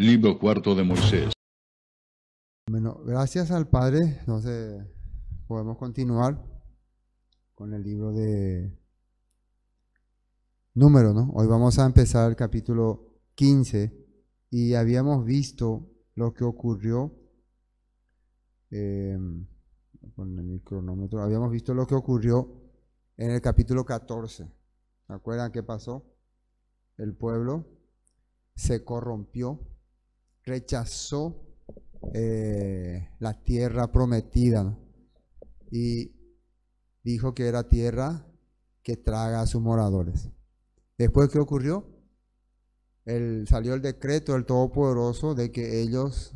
Libro cuarto de Moisés. Bueno, gracias al Padre, entonces podemos continuar con el libro de número, ¿no? Hoy vamos a empezar el capítulo 15 y habíamos visto lo que ocurrió con em, el cronómetro, habíamos visto lo que ocurrió en el capítulo 14. ¿Se acuerdan qué pasó? El pueblo se corrompió rechazó eh, la tierra prometida y dijo que era tierra que traga a sus moradores. Después, ¿qué ocurrió? salió el decreto del Todopoderoso de que ellos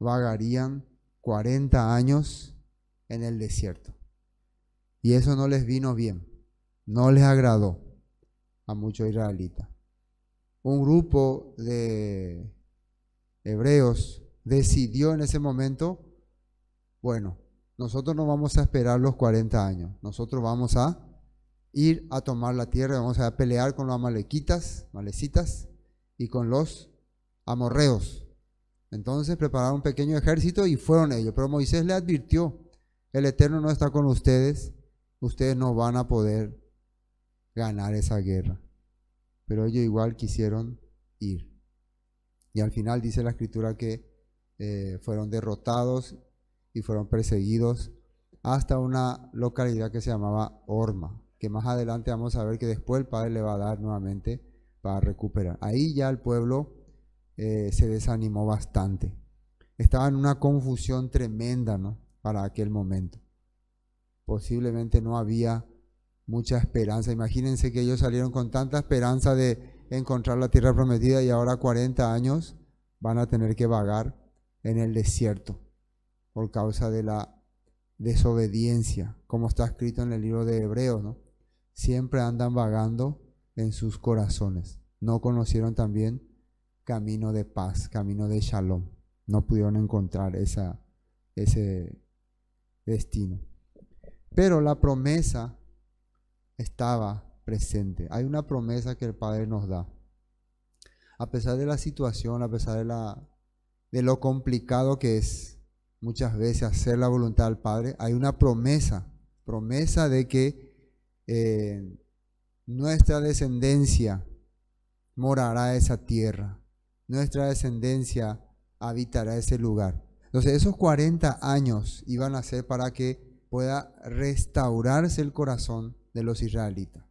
vagarían 40 años en el desierto. Y eso no les vino bien, no les agradó a muchos israelitas. Un grupo de Hebreos decidió en ese momento, bueno, nosotros no vamos a esperar los 40 años, nosotros vamos a ir a tomar la tierra, vamos a pelear con los amalequitas, malecitas y con los amorreos. Entonces prepararon un pequeño ejército y fueron ellos, pero Moisés le advirtió, el Eterno no está con ustedes, ustedes no van a poder ganar esa guerra. Pero ellos igual quisieron ir. Y al final dice la escritura que eh, fueron derrotados y fueron perseguidos hasta una localidad que se llamaba Orma, que más adelante vamos a ver que después el Padre le va a dar nuevamente para recuperar. Ahí ya el pueblo eh, se desanimó bastante. Estaba en una confusión tremenda ¿no? para aquel momento. Posiblemente no había mucha esperanza. Imagínense que ellos salieron con tanta esperanza de encontrar la tierra prometida y ahora 40 años van a tener que vagar en el desierto por causa de la desobediencia, como está escrito en el libro de Hebreos, ¿no? Siempre andan vagando en sus corazones. No conocieron también camino de paz, camino de shalom. No pudieron encontrar esa, ese destino. Pero la promesa estaba presente. Hay una promesa que el Padre nos da. A pesar de la situación, a pesar de, lo complicado que es muchas veces hacer la voluntad del Padre, hay una promesa, promesa de que eh, nuestra descendencia morará esa tierra, nuestra descendencia habitará ese lugar. Entonces esos 40 años iban a ser para que pueda restaurarse el corazón de los israelitas.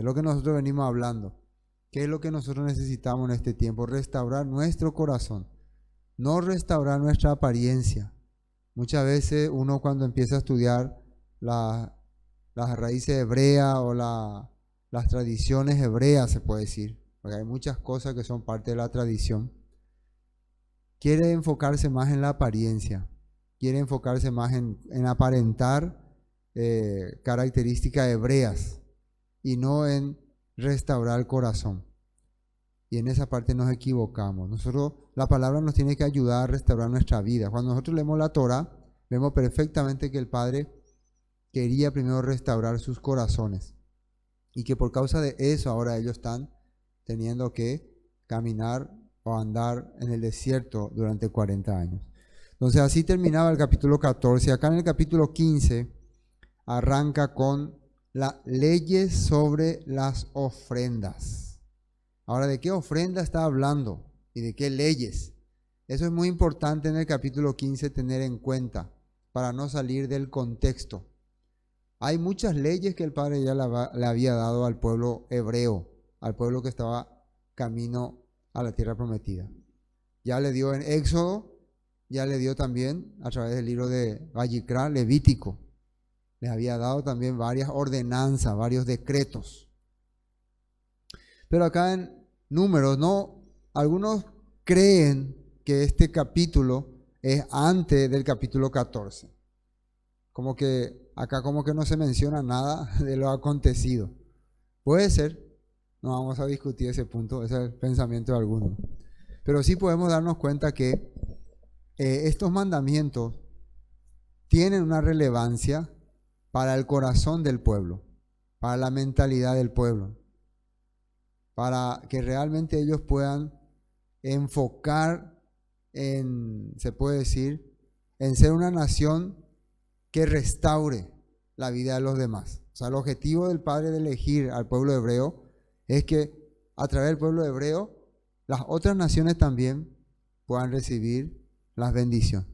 Es lo que nosotros venimos hablando. ¿Qué es lo que nosotros necesitamos en este tiempo? Restaurar nuestro corazón, no restaurar nuestra apariencia. Muchas veces uno cuando empieza a estudiar las raíces hebreas o las tradiciones hebreas, se puede decir, porque hay muchas cosas que son parte de la tradición, quiere enfocarse más en la apariencia, quiere enfocarse más en, aparentar eh, características hebreas y no en restaurar el corazón. Y en esa parte nos equivocamos. Nosotros, la palabra nos tiene que ayudar a restaurar nuestra vida. Cuando nosotros leemos la Torah, vemos perfectamente que el Padre quería primero restaurar sus corazones y que por causa de eso ahora ellos están teniendo que caminar o andar en el desierto durante 40 años. Entonces así terminaba el capítulo 14. Acá en el capítulo 15 arranca con las leyes sobre las ofrendas. Ahora, ¿de qué ofrenda está hablando? ¿Y de qué leyes? Eso es muy importante en el capítulo 15 tener en cuenta para no salir del contexto. Hay muchas leyes que el Padre ya le había dado al pueblo hebreo, al pueblo que estaba camino a la tierra prometida. Ya le dio en Éxodo, ya le dio también a través del libro de Vallicra, Levítico les había dado también varias ordenanzas, varios decretos. Pero acá en números, no, algunos creen que este capítulo es antes del capítulo 14. Como que acá como que no se menciona nada de lo acontecido. Puede ser, no vamos a discutir ese punto, ese es el pensamiento de algunos. Pero sí podemos darnos cuenta que eh, estos mandamientos tienen una relevancia para el corazón del pueblo, para la mentalidad del pueblo, para que realmente ellos puedan enfocar en, se puede decir, en ser una nación que restaure la vida de los demás. O sea, el objetivo del Padre de elegir al pueblo hebreo es que a través del pueblo hebreo las otras naciones también puedan recibir las bendiciones.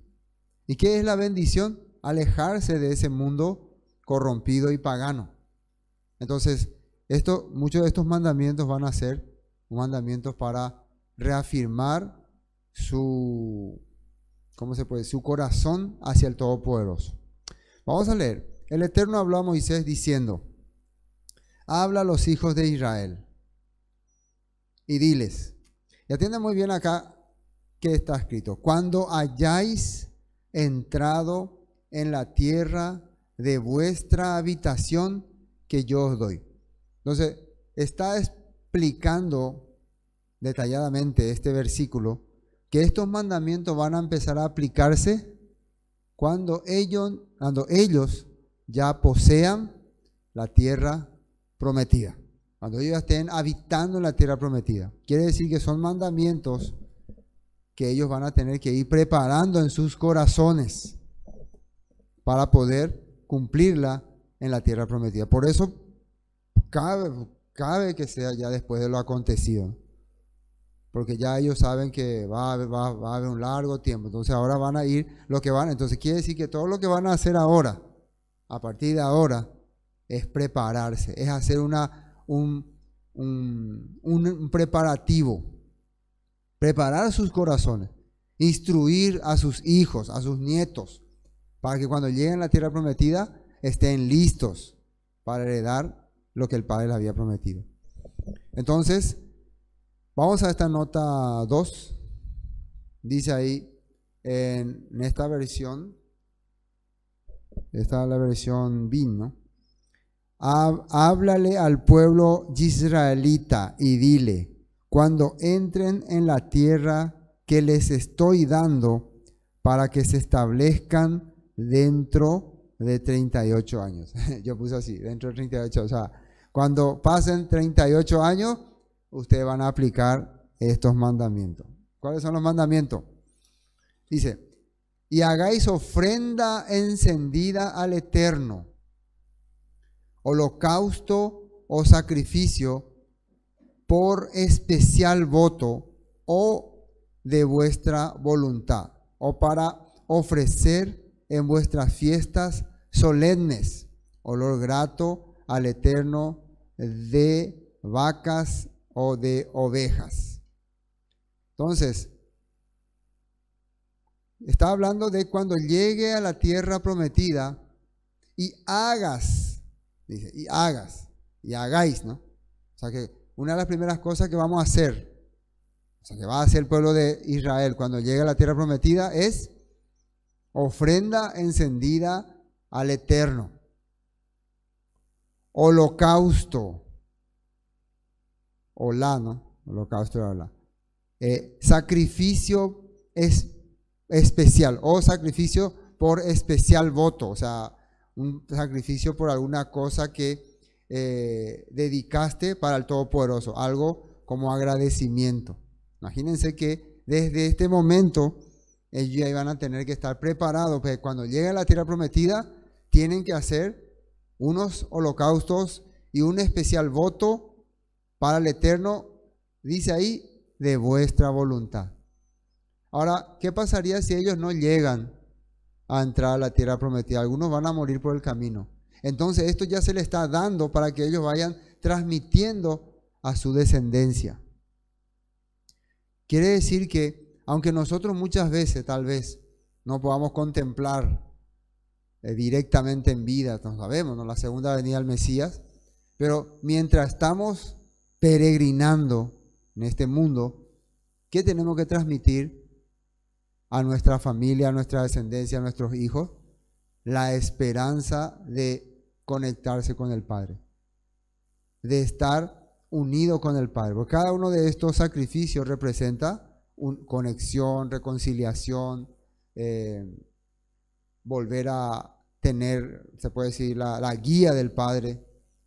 ¿Y qué es la bendición? Alejarse de ese mundo corrompido y pagano. Entonces, esto, muchos de estos mandamientos van a ser mandamientos para reafirmar su, ¿cómo se puede? Su corazón hacia el Todopoderoso. Vamos a leer. El Eterno habló a Moisés diciendo, habla a los hijos de Israel y diles, y atiende muy bien acá que está escrito, cuando hayáis entrado en la tierra de vuestra habitación que yo os doy. Entonces, está explicando detalladamente este versículo que estos mandamientos van a empezar a aplicarse cuando ellos, cuando ellos ya posean la tierra prometida, cuando ellos estén habitando en la tierra prometida. Quiere decir que son mandamientos que ellos van a tener que ir preparando en sus corazones para poder cumplirla en la tierra prometida. Por eso cabe, cabe que sea ya después de lo acontecido, porque ya ellos saben que va, va, a haber un largo tiempo, entonces ahora van a ir lo que van, entonces quiere decir que todo lo que van a hacer ahora, a partir de ahora, es prepararse, es hacer una, un, un, un preparativo, preparar sus corazones, instruir a sus hijos, a sus nietos, para que cuando lleguen a la tierra prometida estén listos para heredar lo que el Padre les había prometido. Entonces, vamos a esta nota 2. Dice ahí, en, esta versión, esta es la versión BIN, ¿no? Háblale al pueblo israelita y dile, cuando entren en la tierra que les estoy dando para que se establezcan dentro de 38 años. Yo puse así, dentro de 38. O sea, cuando pasen 38 años, ustedes van a aplicar estos mandamientos. ¿Cuáles son los mandamientos? Dice, y hagáis ofrenda encendida al Eterno, holocausto o sacrificio por especial voto o de vuestra voluntad, o para ofrecer en vuestras fiestas solemnes, olor grato al Eterno de vacas o de ovejas. Entonces, está hablando de cuando llegue a la tierra prometida y hagas, dice, y hagas, y hagáis, ¿no? O sea que una de las primeras cosas que vamos a hacer, o sea que va a hacer el pueblo de Israel cuando llegue a la tierra prometida es ofrenda encendida al Eterno, holocausto, Hola, ¿no? Holocausto era eh, sacrificio es, especial o sacrificio por especial voto, o sea, un sacrificio por alguna cosa que eh, dedicaste para el Todopoderoso, algo como agradecimiento. Imagínense que desde este momento ellos ya iban a tener que estar preparados, Porque cuando lleguen a la tierra prometida, tienen que hacer unos holocaustos y un especial voto para el Eterno, dice ahí, de vuestra voluntad. Ahora, ¿qué pasaría si ellos no llegan a entrar a la tierra prometida? Algunos van a morir por el camino. Entonces, esto ya se le está dando para que ellos vayan transmitiendo a su descendencia. Quiere decir que aunque nosotros muchas veces tal vez no podamos contemplar eh, directamente en vida, no sabemos, ¿no? la segunda venida del Mesías, pero mientras estamos peregrinando en este mundo, ¿qué tenemos que transmitir a nuestra familia, a nuestra descendencia, a nuestros hijos? La esperanza de conectarse con el Padre, de estar unido con el Padre, porque cada uno de estos sacrificios representa conexión, reconciliación, eh, volver a tener, se puede decir, la, guía del Padre,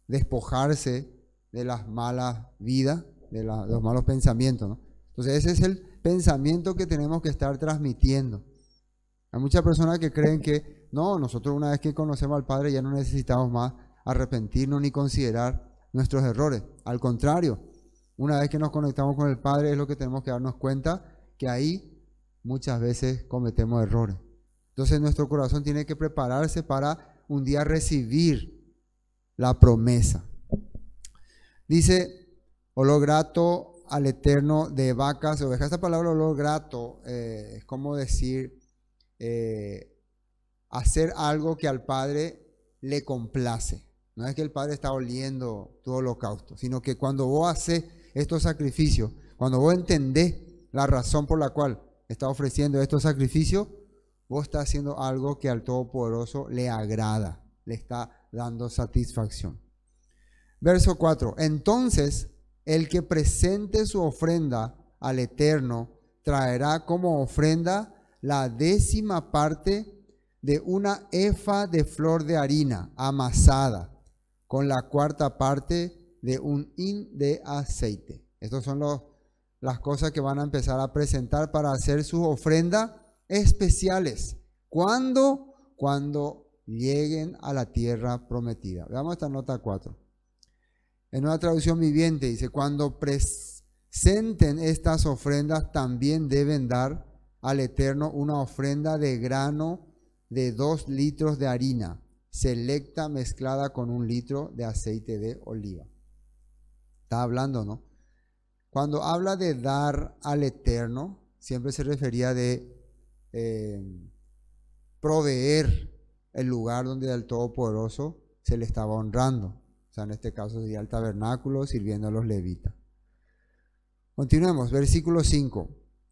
despojarse de las malas vidas, de, los malos pensamientos. Entonces ese es el pensamiento que tenemos que estar transmitiendo. Hay muchas personas que creen que no, nosotros una vez que conocemos al Padre ya no necesitamos más arrepentirnos ni considerar nuestros errores. Al contrario, una vez que nos conectamos con el Padre es lo que tenemos que darnos cuenta que ahí muchas veces cometemos errores. Entonces nuestro corazón tiene que prepararse para un día recibir la promesa. Dice, olor grato al eterno de vacas, o ovejas. Esta palabra olor grato eh, es como decir eh, hacer algo que al Padre le complace. No es que el Padre está oliendo tu holocausto, sino que cuando vos haces estos sacrificios, cuando vos entendés la razón por la cual está ofreciendo estos sacrificios, vos está haciendo algo que al Todopoderoso le agrada, le está dando satisfacción. Verso 4. Entonces, el que presente su ofrenda al Eterno traerá como ofrenda la décima parte de una efa de flor de harina amasada, con la cuarta parte de un in de aceite. Estas son las cosas que van a empezar a presentar para hacer sus ofrendas especiales. ¿Cuándo? Cuando lleguen a la tierra prometida. Veamos esta nota 4. En una traducción viviente dice, cuando presenten estas ofrendas también deben dar al Eterno una ofrenda de grano de dos litros de harina selecta mezclada con un litro de aceite de oliva está hablando, ¿no? Cuando habla de dar al eterno, siempre se refería de eh, proveer el lugar donde al Todopoderoso se le estaba honrando. O sea, en este caso sería el tabernáculo sirviendo a los levitas. Continuemos, versículo 5.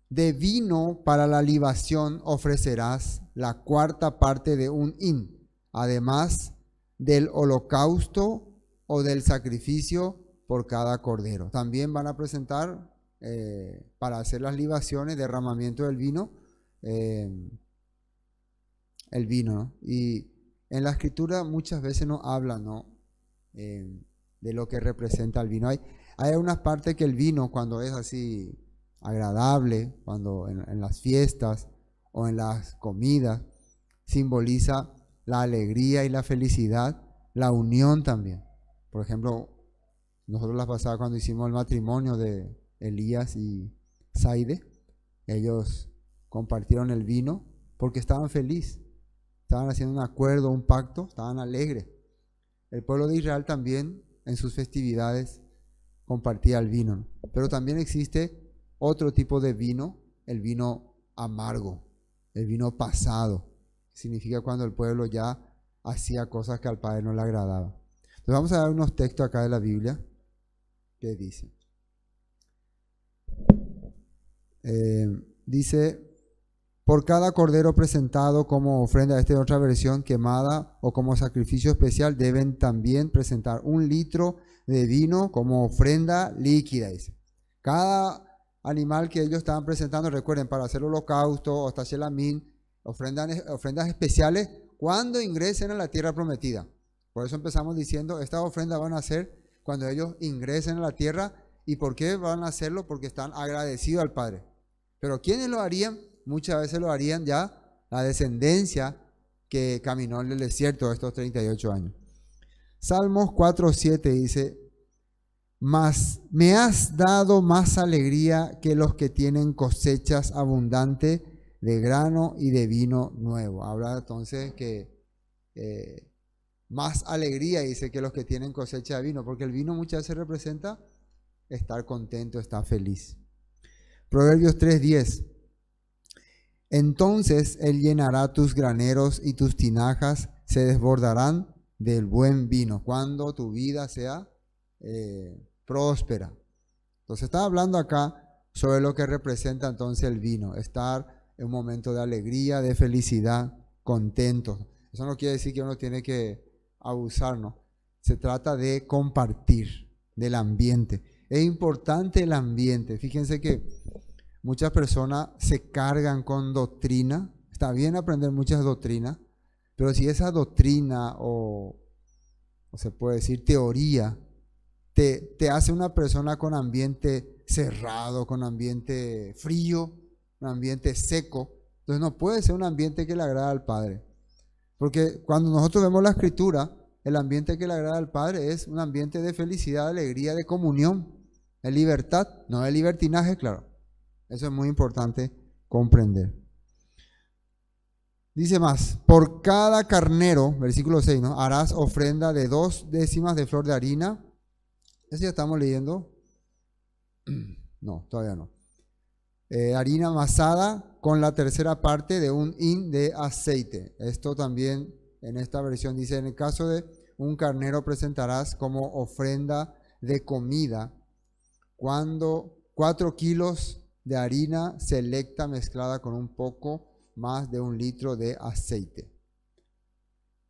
De vino para la libación ofrecerás la cuarta parte de un hin, además del holocausto o del sacrificio por cada cordero. También van a presentar eh, para hacer las libaciones, derramamiento del vino, eh, el vino. Y en la escritura muchas veces nos habla ¿no? Eh, de lo que representa el vino. Hay, hay unas partes que el vino, cuando es así agradable, cuando en, en las fiestas o en las comidas, simboliza la alegría y la felicidad, la unión también. Por ejemplo, nosotros la pasada cuando hicimos el matrimonio de Elías y Saide, ellos compartieron el vino porque estaban felices, estaban haciendo un acuerdo, un pacto, estaban alegres. El pueblo de Israel también en sus festividades compartía el vino, pero también existe otro tipo de vino, el vino amargo, el vino pasado. Significa cuando el pueblo ya hacía cosas que al Padre no le agradaba. Entonces vamos a dar unos textos acá de la Biblia. ¿Qué dice? Eh, dice, por cada cordero presentado como ofrenda, esta es otra versión quemada o como sacrificio especial, deben también presentar un litro de vino como ofrenda líquida. Dice. Cada animal que ellos estaban presentando, recuerden, para hacer holocausto o hasta Shelamín, ofrendas, ofrendas especiales cuando ingresen a la tierra prometida. Por eso empezamos diciendo, estas ofrendas van a ser cuando ellos ingresen a la tierra. ¿Y por qué van a hacerlo? Porque están agradecidos al Padre. Pero ¿quiénes lo harían? Muchas veces lo harían ya la descendencia que caminó en el desierto estos 38 años. Salmos 4.7 dice, mas me has dado más alegría que los que tienen cosechas abundantes de grano y de vino nuevo. Habla entonces que eh, más alegría, dice, que los que tienen cosecha de vino, porque el vino muchas veces representa estar contento, estar feliz. Proverbios 3:10. Entonces Él llenará tus graneros y tus tinajas se desbordarán del buen vino, cuando tu vida sea eh, próspera. Entonces está hablando acá sobre lo que representa entonces el vino, estar en un momento de alegría, de felicidad, contento. Eso no quiere decir que uno tiene que abusarnos. Se trata de compartir del ambiente. Es importante el ambiente. Fíjense que muchas personas se cargan con doctrina. Está bien aprender muchas doctrinas, pero si esa doctrina o, se puede decir teoría te, te hace una persona con ambiente cerrado, con ambiente frío, un ambiente seco, entonces no puede ser un ambiente que le agrada al Padre. Porque cuando nosotros vemos la escritura, el ambiente que le agrada al Padre es un ambiente de felicidad, de alegría, de comunión, de libertad, no de libertinaje, claro. Eso es muy importante comprender. Dice más, por cada carnero, versículo 6, ¿no? harás ofrenda de dos décimas de flor de harina. Eso ya estamos leyendo. No, todavía no. Eh, harina amasada con la tercera parte de un in de aceite. Esto también en esta versión dice, en el caso de un carnero presentarás como ofrenda de comida cuando 4 kilos de harina selecta mezclada con un poco más de un litro de aceite.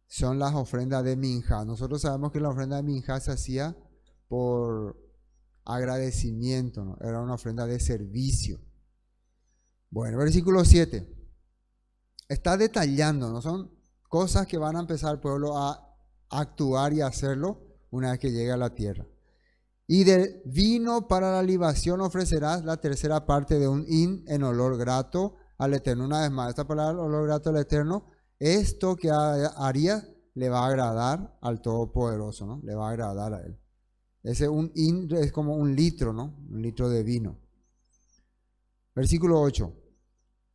Son las ofrendas de Minja. Nosotros sabemos que la ofrenda de Minja se hacía por agradecimiento, era una ofrenda de servicio. Bueno, versículo 7. Está detallando, ¿no? Son cosas que van a empezar el pueblo a actuar y hacerlo una vez que llegue a la tierra. Y del vino para la libación ofrecerás la tercera parte de un in en olor grato al Eterno. Una vez más, esta palabra, olor grato al Eterno, esto que haría le va a agradar al Todopoderoso, ¿no? Le va a agradar a él. Ese un in es como un litro, ¿no? Un litro de vino. Versículo 8.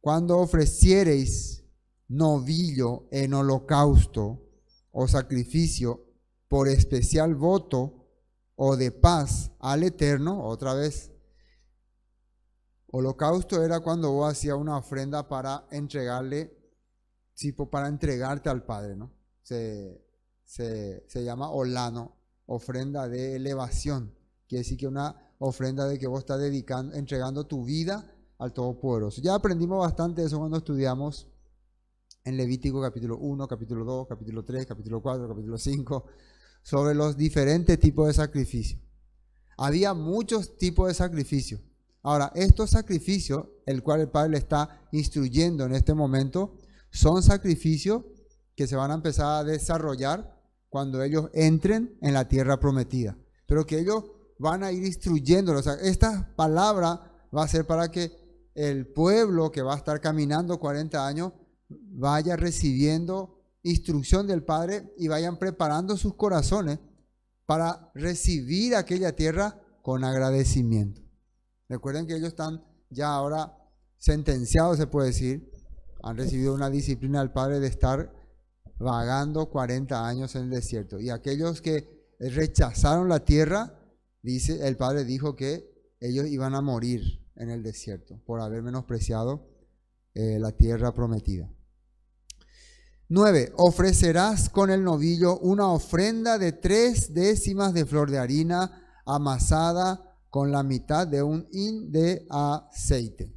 Cuando ofreciereis novillo en holocausto o sacrificio por especial voto o de paz al Eterno, otra vez. Holocausto era cuando vos hacías una ofrenda para entregarle, tipo para entregarte al Padre, ¿no? Se, se llama holano, ofrenda de elevación. Quiere decir que una ofrenda de que vos estás dedicando, entregando tu vida al Todopoderoso. Ya aprendimos bastante eso cuando estudiamos en Levítico capítulo 1, capítulo 2, capítulo 3, capítulo 4, capítulo 5, sobre los diferentes tipos de sacrificio. Había muchos tipos de sacrificios. Ahora, estos sacrificios, el cual el Padre le está instruyendo en este momento, son sacrificios que se van a empezar a desarrollar cuando ellos entren en la tierra prometida. Pero que ellos van a ir instruyéndolos. O esta palabra va a ser para que el pueblo que va a estar caminando 40 años vaya recibiendo instrucción del Padre y vayan preparando sus corazones para recibir aquella tierra con agradecimiento. Recuerden que ellos están ya ahora sentenciados, se puede decir, han recibido una disciplina del Padre de estar vagando 40 años en el desierto. Y aquellos que rechazaron la tierra, dice, el Padre dijo que ellos iban a morir en el desierto por haber menospreciado eh, la tierra prometida. 9. Ofrecerás con el novillo una ofrenda de tres décimas de flor de harina amasada con la mitad de un hin de aceite.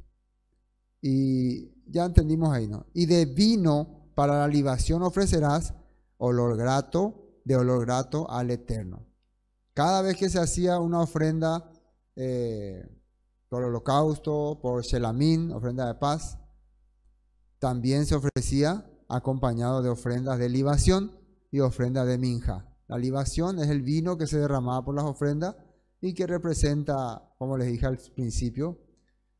Y ya entendimos ahí, ¿no? Y de vino para la libación ofrecerás olor grato, de olor grato al eterno. Cada vez que se hacía una ofrenda eh, por holocausto, por Selamín, ofrenda de paz. También se ofrecía acompañado de ofrendas de libación y ofrenda de minja. La libación es el vino que se derramaba por las ofrendas y que representa, como les dije al principio,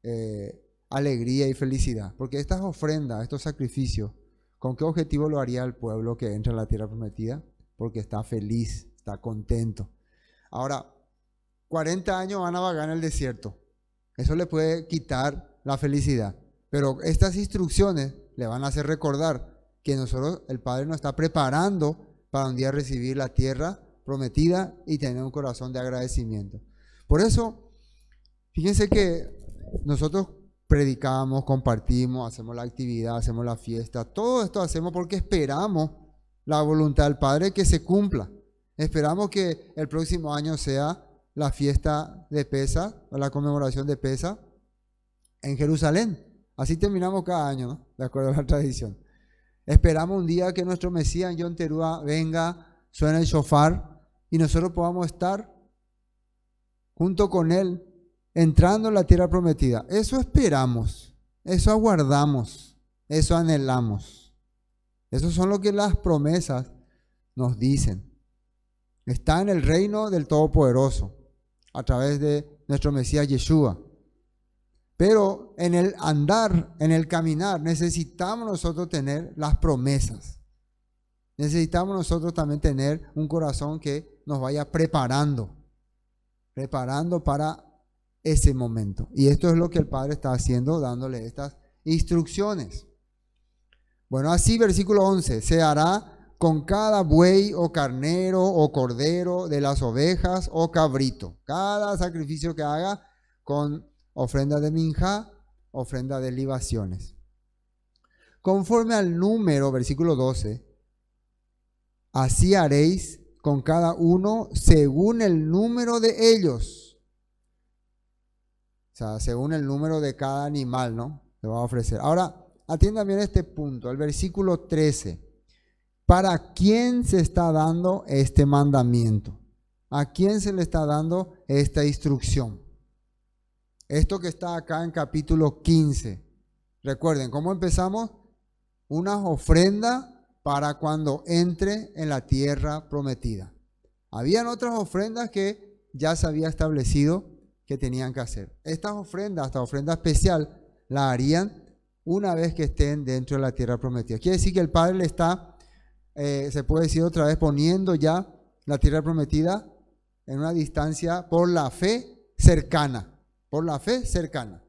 eh, alegría y felicidad. Porque estas ofrendas, estos sacrificios, ¿con qué objetivo lo haría el pueblo que entra a la tierra prometida? Porque está feliz, está contento. Ahora, 40 años van a vagar en el desierto. Eso le puede quitar la felicidad. Pero estas instrucciones le van a hacer recordar que nosotros, el Padre nos está preparando para un día recibir la tierra prometida y tener un corazón de agradecimiento. Por eso, fíjense que nosotros predicamos, compartimos, hacemos la actividad, hacemos la fiesta, todo esto hacemos porque esperamos la voluntad del Padre que se cumpla. Esperamos que el próximo año sea la fiesta de Pesa, o la conmemoración de Pesa, en Jerusalén. Así terminamos cada año, ¿no? de acuerdo a la tradición. Esperamos un día que nuestro Mesías John Terúa venga, suene el shofar y nosotros podamos estar junto con él entrando en la tierra prometida. Eso esperamos, eso aguardamos, eso anhelamos. Eso son lo que las promesas nos dicen. Está en el reino del Todopoderoso a través de nuestro Mesías Yeshua. Pero en el andar, en el caminar, necesitamos nosotros tener las promesas. Necesitamos nosotros también tener un corazón que nos vaya preparando, preparando para ese momento. Y esto es lo que el Padre está haciendo, dándole estas instrucciones. Bueno, así versículo 11, se hará con cada buey o carnero o cordero de las ovejas o cabrito. Cada sacrificio que haga con ofrenda de minja, ofrenda de libaciones. Conforme al número, versículo 12, así haréis con cada uno según el número de ellos. O sea, según el número de cada animal, ¿no? te va a ofrecer. Ahora, atiendan bien este punto, el versículo 13. ¿Para quién se está dando este mandamiento? ¿A quién se le está dando esta instrucción? Esto que está acá en capítulo 15. Recuerden, ¿cómo empezamos? Una ofrenda para cuando entre en la tierra prometida. Habían otras ofrendas que ya se había establecido que tenían que hacer. Estas ofrendas, esta ofrenda especial, la harían una vez que estén dentro de la tierra prometida. Quiere decir que el Padre le está eh, se puede decir otra vez, poniendo ya la tierra prometida en una distancia por la fe cercana, por la fe cercana,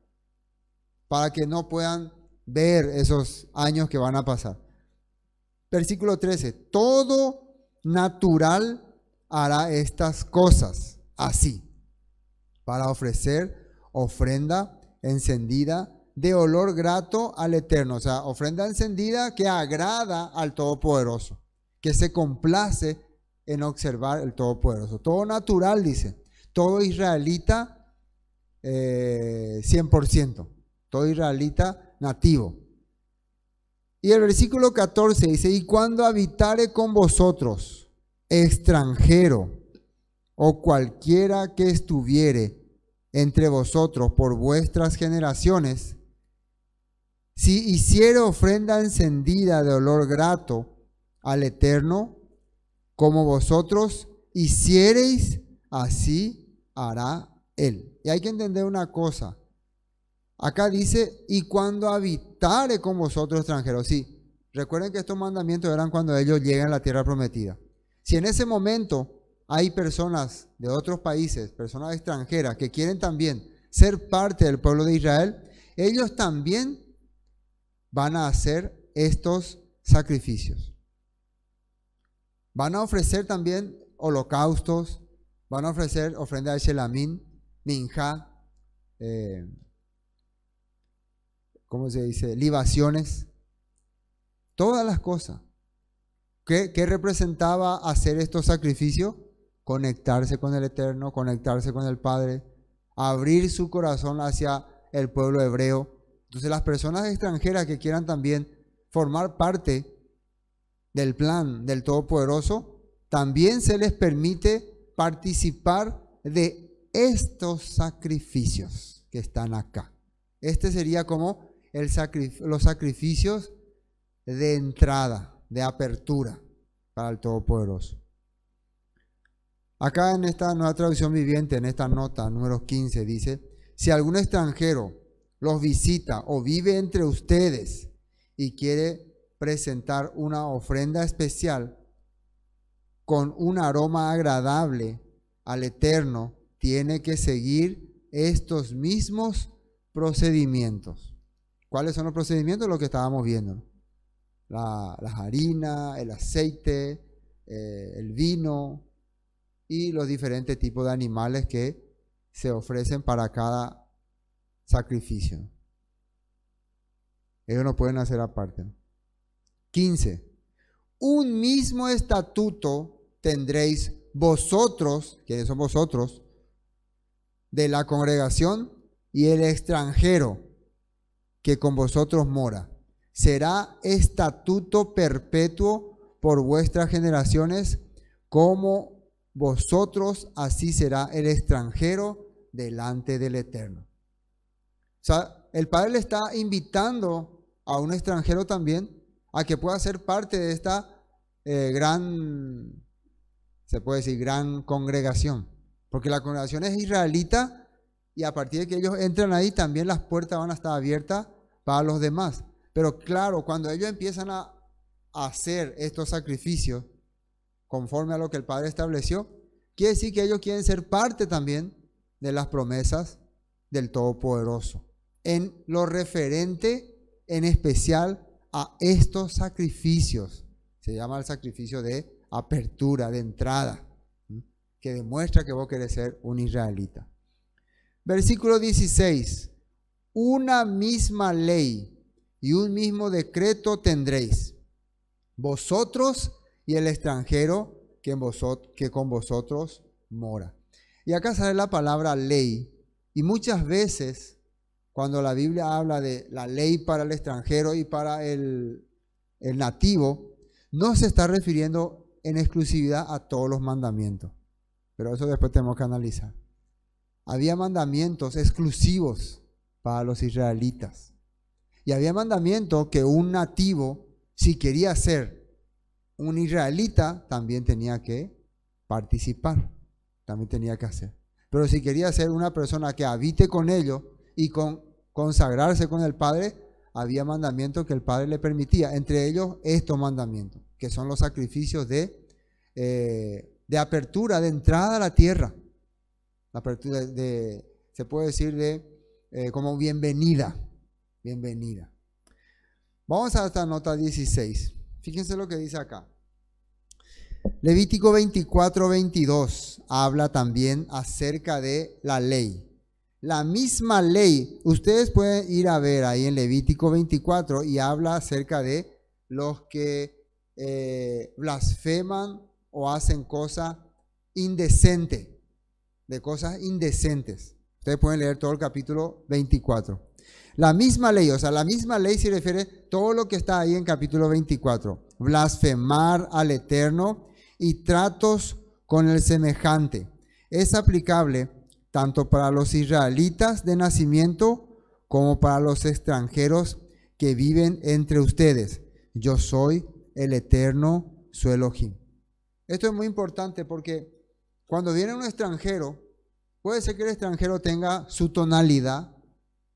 para que no puedan ver esos años que van a pasar. Versículo 13, todo natural hará estas cosas así, para ofrecer ofrenda encendida de olor grato al Eterno. O sea, ofrenda encendida que agrada al Todopoderoso, que se complace en observar el Todopoderoso. Todo natural, dice. Todo israelita 100%. Eh, Todo israelita nativo. Y el versículo 14 dice, y cuando habitare con vosotros, extranjero o cualquiera que estuviere entre vosotros por vuestras generaciones, si hiciere ofrenda encendida de olor grato al Eterno, como vosotros hiciereis, así hará Él. Y hay que entender una cosa. Acá dice, y cuando habitare con vosotros extranjeros. Sí, recuerden que estos mandamientos eran cuando ellos llegan a la tierra prometida. Si en ese momento hay personas de otros países, personas extranjeras, que quieren también ser parte del pueblo de Israel, ellos también van a hacer estos sacrificios. Van a ofrecer también holocaustos, van a ofrecer ofrenda de Shelamín, Minja, eh, ¿cómo se dice? Libaciones, todas las cosas. ¿Qué, ¿Qué, representaba hacer estos sacrificios? Conectarse con el Eterno, conectarse con el Padre, abrir su corazón hacia el pueblo hebreo entonces las personas extranjeras que quieran también formar parte del plan del Todopoderoso, también se les permite participar de estos sacrificios que están acá. Este sería como el los sacrificios de entrada, de apertura para el Todopoderoso. Acá en esta nueva traducción viviente, en esta nota número 15, dice, si algún extranjero los visita o vive entre ustedes y quiere presentar una ofrenda especial con un aroma agradable al Eterno, tiene que seguir estos mismos procedimientos. ¿Cuáles son los procedimientos? Lo que estábamos viendo. La, harinas, harina, el aceite, eh, el vino y los diferentes tipos de animales que se ofrecen para cada sacrificio. Ellos no pueden hacer aparte. 15. Un mismo estatuto tendréis vosotros, que son vosotros, de la congregación y el extranjero que con vosotros mora. Será estatuto perpetuo por vuestras generaciones, como vosotros así será el extranjero delante del Eterno sea, el Padre le está invitando a un extranjero también a que pueda ser parte de esta eh, gran, se puede decir, gran congregación. Porque la congregación es israelita y a partir de que ellos entran ahí también las puertas van a estar abiertas para los demás. Pero claro, cuando ellos empiezan a hacer estos sacrificios conforme a lo que el Padre estableció, quiere decir que ellos quieren ser parte también de las promesas del Todopoderoso en lo referente en especial a estos sacrificios. Se llama el sacrificio de apertura, de entrada, que demuestra que vos querés ser un israelita. Versículo 16. Una misma ley y un mismo decreto tendréis, vosotros y el extranjero que, que con vosotros mora. Y acá sale la palabra ley. Y muchas veces cuando la Biblia habla de la ley para el extranjero y para el, nativo, no se está refiriendo en exclusividad a todos los mandamientos. Pero eso después tenemos que analizar. Había mandamientos exclusivos para los israelitas. Y había mandamientos que un nativo, si quería ser un israelita, también tenía que participar, también tenía que hacer. Pero si quería ser una persona que habite con ellos y con consagrarse con el Padre, había mandamientos que el Padre le permitía, entre ellos estos mandamientos, que son los sacrificios de, eh, de apertura, de entrada a la tierra, la apertura de, se puede decir de eh, como bienvenida, bienvenida. Vamos a esta nota 16. Fíjense lo que dice acá. Levítico 24, 22 habla también acerca de la ley. La misma ley, ustedes pueden ir a ver ahí en Levítico 24 y habla acerca de los que eh, blasfeman o hacen cosas indecente, de cosas indecentes. Ustedes pueden leer todo el capítulo 24. La misma ley, o sea, la misma ley se refiere todo lo que está ahí en capítulo 24. Blasfemar al Eterno y tratos con el semejante. Es aplicable tanto para los israelitas de nacimiento como para los extranjeros que viven entre ustedes. Yo soy el eterno su Elohim. Esto es muy importante porque cuando viene un extranjero, puede ser que el extranjero tenga su tonalidad,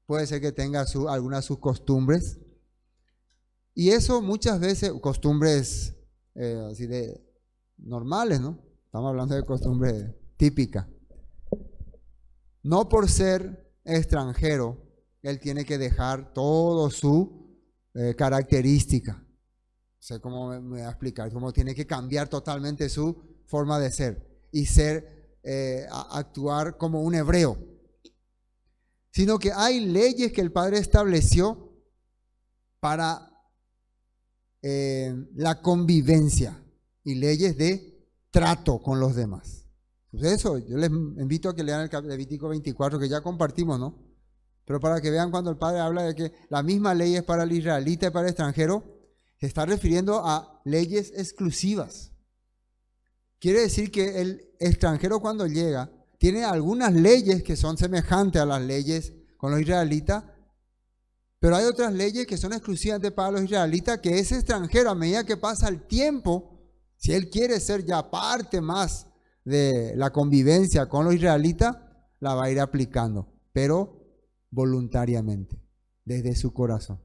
puede ser que tenga algunas de sus costumbres, y eso muchas veces, costumbres eh, así de normales, ¿no? Estamos hablando de costumbres típicas no por ser extranjero, él tiene que dejar toda su eh, característica. No sé cómo me, voy a explicar, cómo tiene que cambiar totalmente su forma de ser y ser, eh, actuar como un hebreo. Sino que hay leyes que el Padre estableció para eh, la convivencia y leyes de trato con los demás. Entonces pues eso, yo les invito a que lean el capítulo 24 que ya compartimos, ¿no? Pero para que vean cuando el Padre habla de que la misma ley es para el israelita y para el extranjero, se está refiriendo a leyes exclusivas. Quiere decir que el extranjero cuando llega tiene algunas leyes que son semejantes a las leyes con los israelitas, pero hay otras leyes que son exclusivas de para los israelitas, que ese extranjero a medida que pasa el tiempo, si él quiere ser ya parte más de la convivencia con los israelitas, la va a ir aplicando, pero voluntariamente, desde su corazón.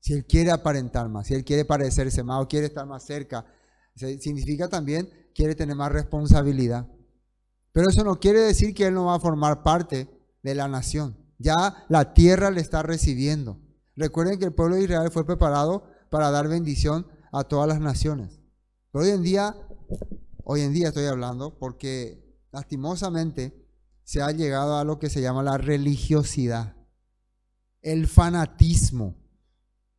Si él quiere aparentar más, si él quiere parecerse más o quiere estar más cerca, significa también quiere tener más responsabilidad. Pero eso no quiere decir que él no va a formar parte de la nación. Ya la tierra le está recibiendo. Recuerden que el pueblo de Israel fue preparado para dar bendición a todas las naciones. hoy en día Hoy en día estoy hablando porque lastimosamente se ha llegado a lo que se llama la religiosidad, el fanatismo.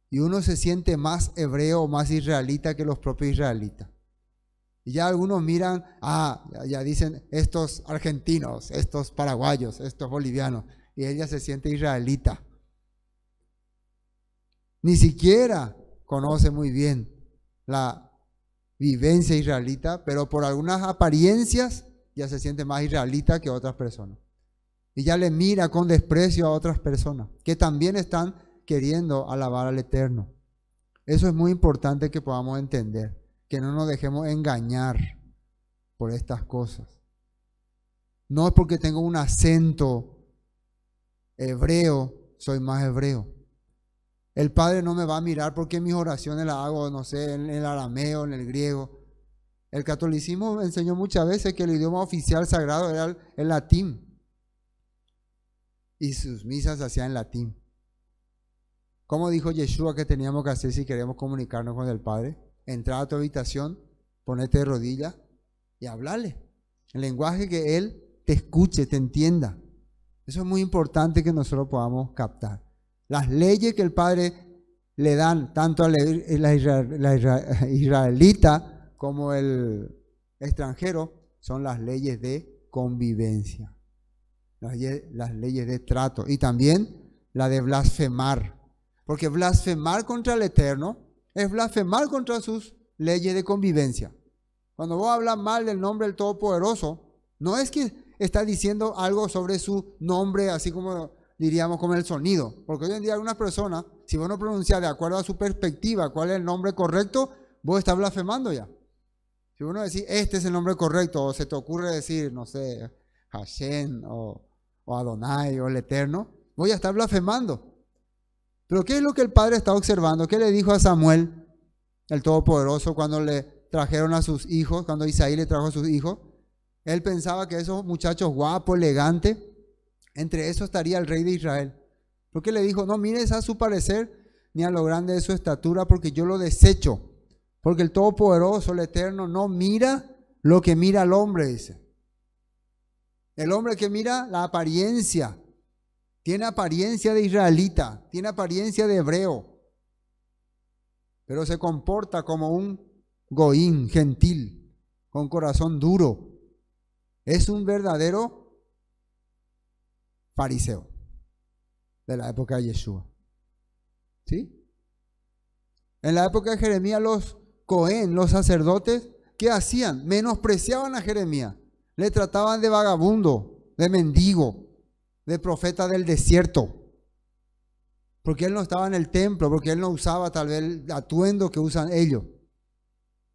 Y uno se siente más hebreo o más israelita que los propios israelitas. Y ya algunos miran, ah, ya dicen estos argentinos, estos paraguayos, estos bolivianos. Y ella se siente israelita. Ni siquiera conoce muy bien la vivencia israelita, pero por algunas apariencias ya se siente más israelita que otras personas. Y ya le mira con desprecio a otras personas que también están queriendo alabar al Eterno. Eso es muy importante que podamos entender, que no nos dejemos engañar por estas cosas. No es porque tengo un acento hebreo, soy más hebreo. El Padre no me va a mirar porque mis oraciones las hago, no sé, en el arameo, en el griego. El catolicismo enseñó muchas veces que el idioma oficial sagrado era el, latín. Y sus misas hacían en latín. ¿Cómo dijo Yeshua que teníamos que hacer si queríamos comunicarnos con el Padre? Entrar a tu habitación, ponerte de rodillas y hablarle. El lenguaje que Él te escuche, te entienda. Eso es muy importante que nosotros podamos captar. Las leyes que el Padre le dan tanto a la, israelita como el extranjero son las leyes de convivencia, las, leyes de trato y también la de blasfemar. Porque blasfemar contra el Eterno es blasfemar contra sus leyes de convivencia. Cuando vos hablas mal del nombre del Todopoderoso, no es que está diciendo algo sobre su nombre, así como diríamos con el sonido. Porque hoy en día una persona, si vos no de acuerdo a su perspectiva cuál es el nombre correcto, vos estar blasfemando ya. Si uno decís, este es el nombre correcto, o se te ocurre decir, no sé, Hashem o, o Adonai o el Eterno, voy a estar blasfemando. Pero ¿qué es lo que el padre está observando? ¿Qué le dijo a Samuel, el Todopoderoso, cuando le trajeron a sus hijos, cuando Isaí le trajo a sus hijos? Él pensaba que esos muchachos guapos, elegantes, entre eso estaría el rey de Israel. Porque le dijo, no mires a su parecer ni a lo grande de su estatura, porque yo lo desecho. Porque el Todopoderoso, el Eterno, no mira lo que mira el hombre, dice. El hombre que mira la apariencia, tiene apariencia de israelita, tiene apariencia de hebreo, pero se comporta como un goín gentil, con corazón duro. Es un verdadero de la época de Yeshua. ¿Sí? En la época de Jeremías, los Cohen, los sacerdotes, ¿qué hacían? Menospreciaban a Jeremías. Le trataban de vagabundo, de mendigo, de profeta del desierto. Porque él no estaba en el templo, porque él no usaba tal vez el atuendo que usan ellos.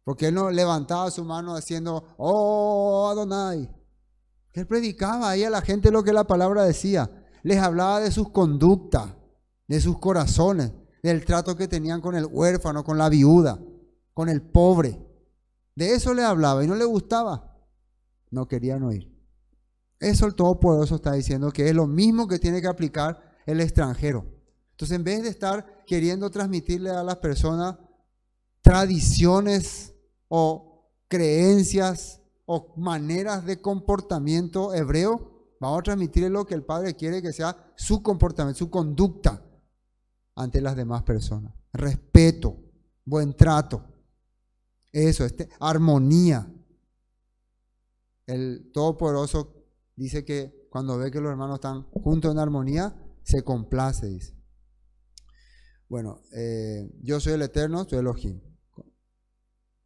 Porque él no levantaba su mano haciendo, oh Adonai. Él predicaba ahí a la gente lo que la palabra decía. Les hablaba de sus conductas, de sus corazones, del trato que tenían con el huérfano, con la viuda, con el pobre. De eso le hablaba y no le gustaba. No querían oír. Eso el Todopoderoso está diciendo que es lo mismo que tiene que aplicar el extranjero. Entonces, en vez de estar queriendo transmitirle a las personas tradiciones o creencias o maneras de comportamiento hebreo, vamos a transmitir lo que el Padre quiere que sea su comportamiento, su conducta ante las demás personas. Respeto, buen trato, eso, este, armonía. El Todopoderoso dice que cuando ve que los hermanos están juntos en armonía, se complace, dice. Bueno, eh, yo soy el Eterno, soy el Elohim.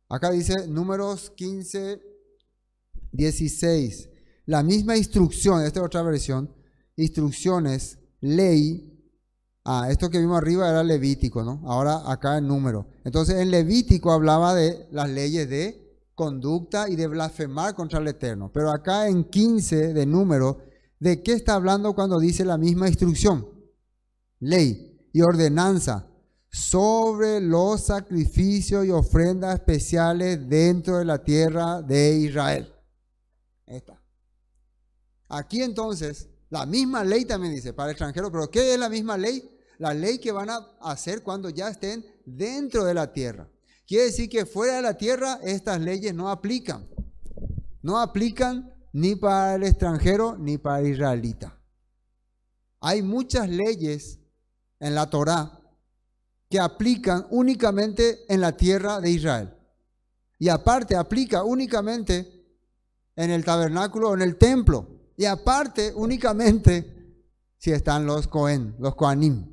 Acá dice números 15, 16. La misma instrucción, esta es otra versión, instrucciones, ley. Ah, esto que vimos arriba era Levítico, ¿no? Ahora acá en número. Entonces en Levítico hablaba de las leyes de conducta y de blasfemar contra el Eterno. Pero acá en 15 de número, ¿de qué está hablando cuando dice la misma instrucción? Ley y ordenanza sobre los sacrificios y ofrendas especiales dentro de la tierra de Israel. Aquí entonces, la misma ley también dice para extranjero, pero ¿qué es la misma ley? La ley que van a hacer cuando ya estén dentro de la tierra. Quiere decir que fuera de la tierra estas leyes no aplican. No aplican ni para el extranjero ni para el israelita. Hay muchas leyes en la Torá que aplican únicamente en la tierra de Israel. Y aparte aplica únicamente en el tabernáculo o en el templo. Y aparte, únicamente, si están los Cohen, los Coanim.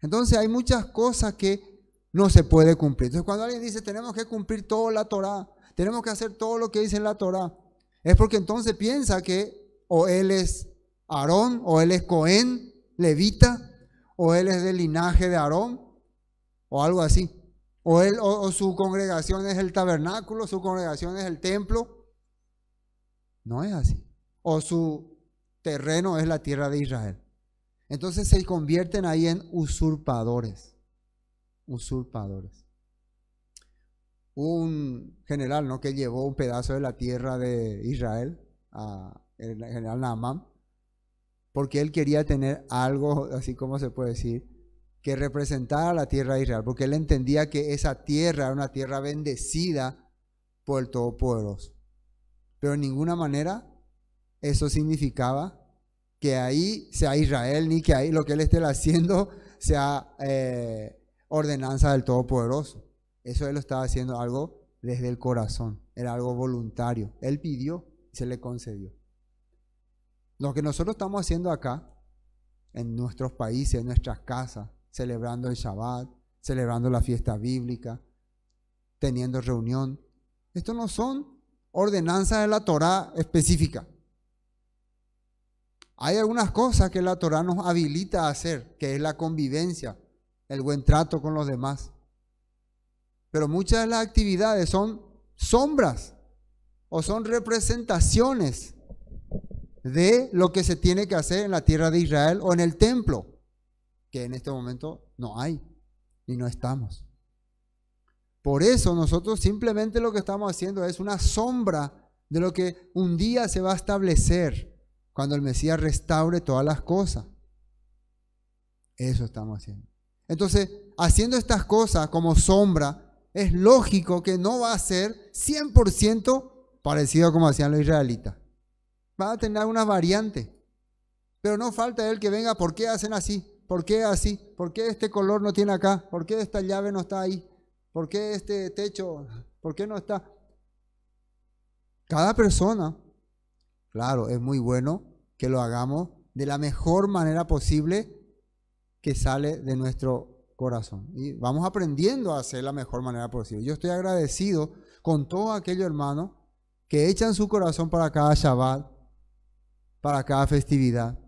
Entonces hay muchas cosas que no se puede cumplir. Entonces cuando alguien dice, tenemos que cumplir toda la Torah, tenemos que hacer todo lo que dice la Torah, es porque entonces piensa que o él es Aarón, o él es Cohen, levita, o él es del linaje de Aarón, o algo así. O, él, o su congregación es el tabernáculo, su congregación es el templo. No es así. O su terreno es la tierra de Israel. Entonces se convierten ahí en usurpadores. Usurpadores. Un general ¿no? que llevó un pedazo de la tierra de Israel, el general Naaman, porque él quería tener algo, así como se puede decir, que representara la tierra de Israel, porque él entendía que esa tierra era una tierra bendecida por el Todopoderoso. Pero en ninguna manera eso significaba que ahí sea Israel ni que ahí lo que él esté haciendo sea eh, ordenanza del Todopoderoso. Eso él lo estaba haciendo algo desde el corazón, era algo voluntario. Él pidió y se le concedió. Lo que nosotros estamos haciendo acá, en nuestros países, en nuestras casas, celebrando el Shabbat, celebrando la fiesta bíblica, teniendo reunión, esto no son ordenanza de la Torá específica. Hay algunas cosas que la Torá nos habilita a hacer, que es la convivencia, el buen trato con los demás. Pero muchas de las actividades son sombras o son representaciones de lo que se tiene que hacer en la tierra de Israel o en el templo, que en este momento no hay y no estamos. Por eso nosotros simplemente lo que estamos haciendo es una sombra de lo que un día se va a establecer cuando el Mesías restaure todas las cosas. Eso estamos haciendo. Entonces, haciendo estas cosas como sombra, es lógico que no va a ser 100% parecido como hacían los israelitas. Va a tener una variantes. Pero no falta el que venga, ¿por qué hacen así? ¿Por qué así? ¿Por qué este color no tiene acá? ¿Por qué esta llave no está ahí? ¿Por qué este techo? ¿Por qué no está? Cada persona, claro, es muy bueno que lo hagamos de la mejor manera posible que sale de nuestro corazón. Y vamos aprendiendo a hacer la mejor manera posible. Yo estoy agradecido con todos aquellos hermanos que echan su corazón para cada Shabbat, para cada festividad.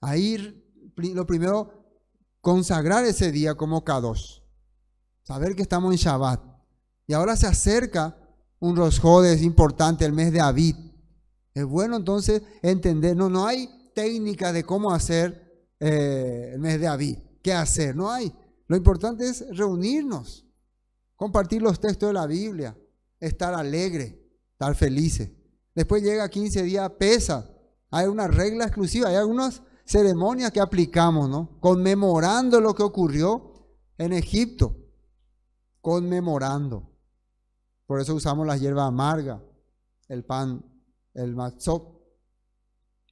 a ir, lo primero, consagrar ese día como Kadosh saber que estamos en Shabbat. Y ahora se acerca un Rosjodes importante, el mes de Abid. Es bueno entonces entender, no, no hay técnica de cómo hacer eh, el mes de Abid, qué hacer, no hay. Lo importante es reunirnos, compartir los textos de la Biblia, estar alegre, estar felices. Después llega 15 días, pesa. Hay una regla exclusiva, hay algunas ceremonias que aplicamos, ¿no? Conmemorando lo que ocurrió en Egipto conmemorando. Por eso usamos la hierba amarga, el pan, el matzot.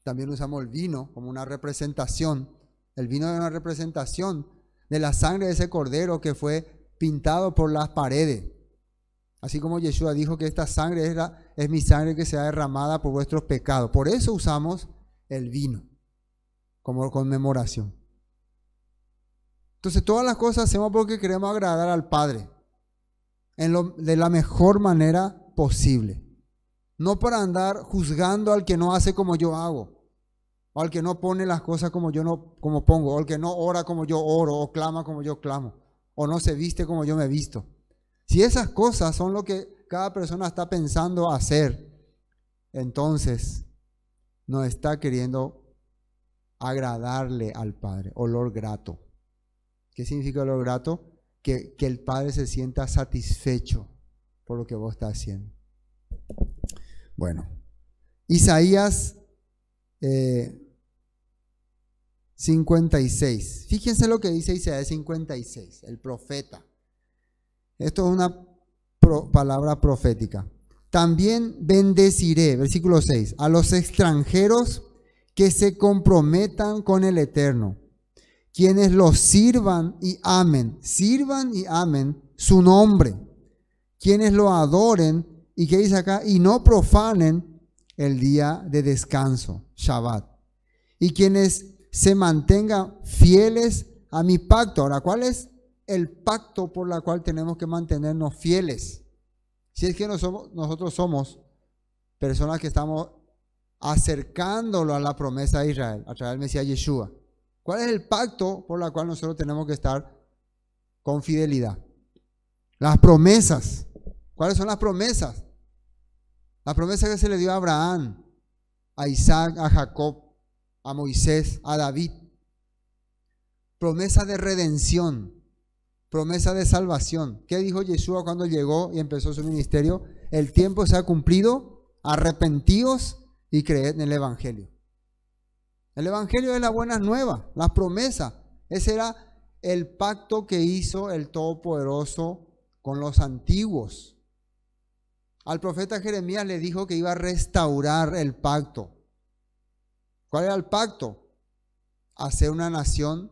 También usamos el vino como una representación. El vino es una representación de la sangre de ese cordero que fue pintado por las paredes. Así como Yeshua dijo que esta sangre es, mi sangre que se ha derramada por vuestros pecados. Por eso usamos el vino como conmemoración. Entonces todas las cosas hacemos porque queremos agradar al Padre en lo, de la mejor manera posible. No para andar juzgando al que no hace como yo hago, o al que no pone las cosas como yo no como pongo, o al que no ora como yo oro, o clama como yo clamo, o no se viste como yo me visto. Si esas cosas son lo que cada persona está pensando hacer, entonces no está queriendo agradarle al Padre, olor grato. ¿Qué significa olor grato? que, el Padre se sienta satisfecho por lo que vos estás haciendo. Bueno, Isaías 56. Eh, Fíjense lo que dice Isaías 56, el profeta. Esto es una palabra profética. También bendeciré, versículo 6, a los extranjeros que se comprometan con el Eterno quienes lo sirvan y amen, sirvan y amen su nombre, quienes lo adoren y que dice acá, y no profanen el día de descanso, Shabbat, y quienes se mantengan fieles a mi pacto. Ahora, ¿cuál es el pacto por la cual tenemos que mantenernos fieles? Si es que nosotros somos personas que estamos acercándolo a la promesa de Israel a través del Mesías Yeshua. ¿Cuál es el pacto por la cual nosotros tenemos que estar con fidelidad? Las promesas. ¿Cuáles son las promesas? La promesa que se le dio a Abraham, a Isaac, a Jacob, a Moisés, a David. Promesa de redención, promesa de salvación. ¿Qué dijo Yeshua cuando llegó y empezó su ministerio? El tiempo se ha cumplido, arrepentíos y creed en el Evangelio. El Evangelio es la buena nueva, la promesa. Ese era el pacto que hizo el Todopoderoso con los antiguos. Al profeta Jeremías le dijo que iba a restaurar el pacto. ¿Cuál era el pacto? Hacer una nación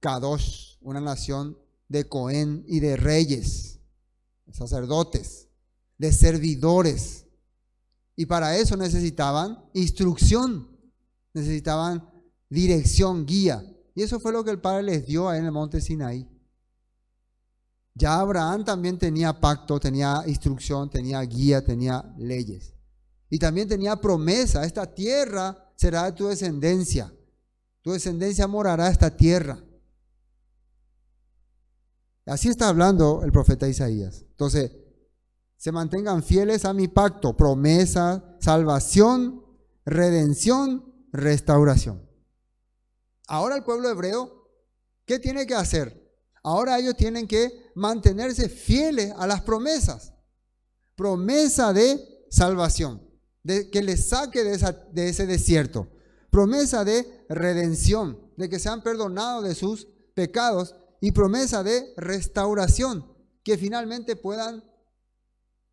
Kadosh, una nación de Cohen y de reyes, de sacerdotes, de servidores. Y para eso necesitaban instrucción necesitaban dirección, guía. Y eso fue lo que el Padre les dio en el monte Sinaí. Ya Abraham también tenía pacto, tenía instrucción, tenía guía, tenía leyes. Y también tenía promesa, esta tierra será de tu descendencia. Tu descendencia morará esta tierra. Así está hablando el profeta Isaías. Entonces, se mantengan fieles a mi pacto, promesa, salvación, redención restauración. Ahora el pueblo hebreo, ¿qué tiene que hacer? Ahora ellos tienen que mantenerse fieles a las promesas. Promesa de salvación, de que les saque de, ese desierto. Promesa de redención, de que sean perdonados de sus pecados. Y promesa de restauración, que finalmente puedan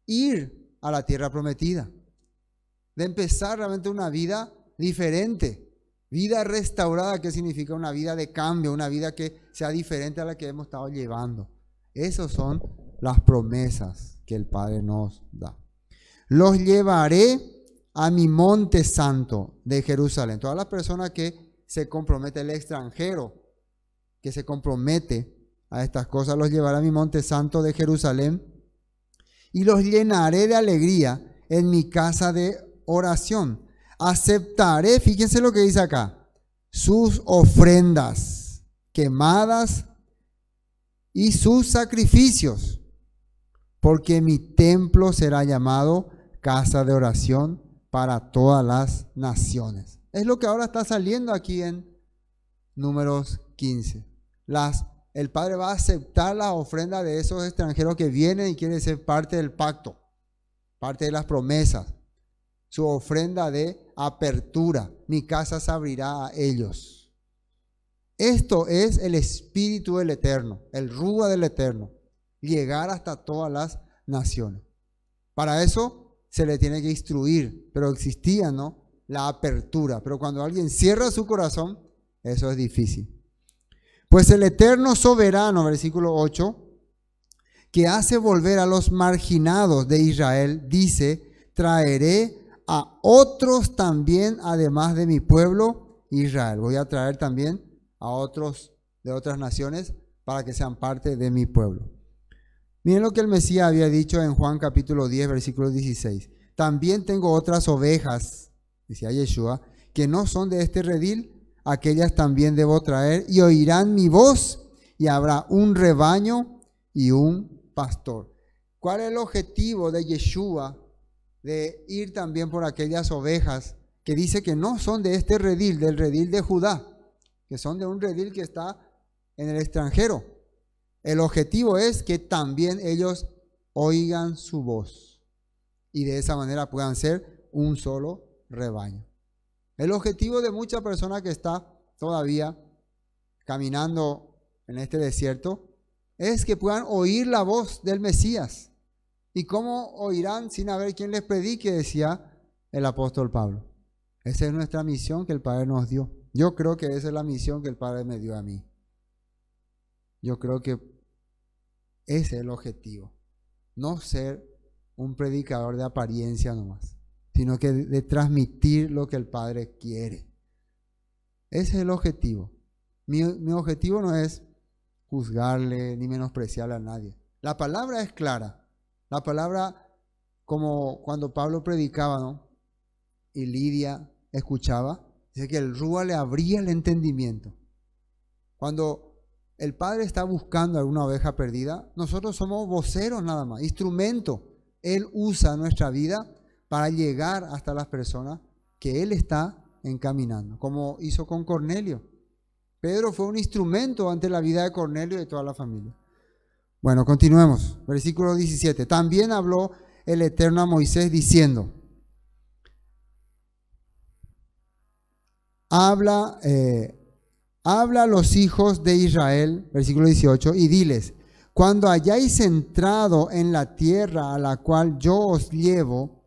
ir a la tierra prometida. De empezar realmente una vida diferente. Vida restaurada, que significa una vida de cambio, una vida que sea diferente a la que hemos estado llevando. Esas son las promesas que el Padre nos da. Los llevaré a mi monte santo de Jerusalén. Todas las personas que se compromete, el extranjero que se compromete a estas cosas, los llevaré a mi monte santo de Jerusalén y los llenaré de alegría en mi casa de oración aceptaré, fíjense lo que dice acá, sus ofrendas quemadas y sus sacrificios, porque mi templo será llamado casa de oración para todas las naciones. Es lo que ahora está saliendo aquí en números 15. Las, el Padre va a aceptar la ofrenda de esos extranjeros que vienen y quieren ser parte del pacto, parte de las promesas su ofrenda de apertura. Mi casa se abrirá a ellos. Esto es el espíritu del Eterno, el ruga del Eterno, llegar hasta todas las naciones. Para eso se le tiene que instruir, pero existía, ¿no? La apertura. Pero cuando alguien cierra su corazón, eso es difícil. Pues el Eterno Soberano, versículo 8, que hace volver a los marginados de Israel, dice, traeré a otros también, además de mi pueblo Israel. Voy a traer también a otros de otras naciones para que sean parte de mi pueblo. Miren lo que el Mesías había dicho en Juan capítulo 10, versículo 16. También tengo otras ovejas, decía Yeshua, que no son de este redil, aquellas también debo traer y oirán mi voz y habrá un rebaño y un pastor. ¿Cuál es el objetivo de Yeshua de ir también por aquellas ovejas que dice que no son de este redil, del redil de Judá, que son de un redil que está en el extranjero. El objetivo es que también ellos oigan su voz y de esa manera puedan ser un solo rebaño. El objetivo de mucha persona que está todavía caminando en este desierto es que puedan oír la voz del Mesías ¿Y cómo oirán sin haber quien les predique? Decía el apóstol Pablo. Esa es nuestra misión que el Padre nos dio. Yo creo que esa es la misión que el Padre me dio a mí. Yo creo que ese es el objetivo. No ser un predicador de apariencia nomás, sino que de transmitir lo que el Padre quiere. Ese es el objetivo. Mi, mi objetivo no es juzgarle ni menospreciarle a nadie. La palabra es clara. La palabra, como cuando Pablo predicaba, Y Lidia escuchaba, dice que el Rúa le abría el entendimiento. Cuando el Padre está buscando alguna oveja perdida, nosotros somos voceros nada más, instrumento. Él usa nuestra vida para llegar hasta las personas que Él está encaminando, como hizo con Cornelio. Pedro fue un instrumento ante la vida de Cornelio y de toda la familia. Bueno, continuemos. Versículo 17. También habló el Eterno a Moisés diciendo, habla, eh, habla a los hijos de Israel, versículo 18, y diles, cuando hayáis entrado en la tierra a la cual yo os llevo,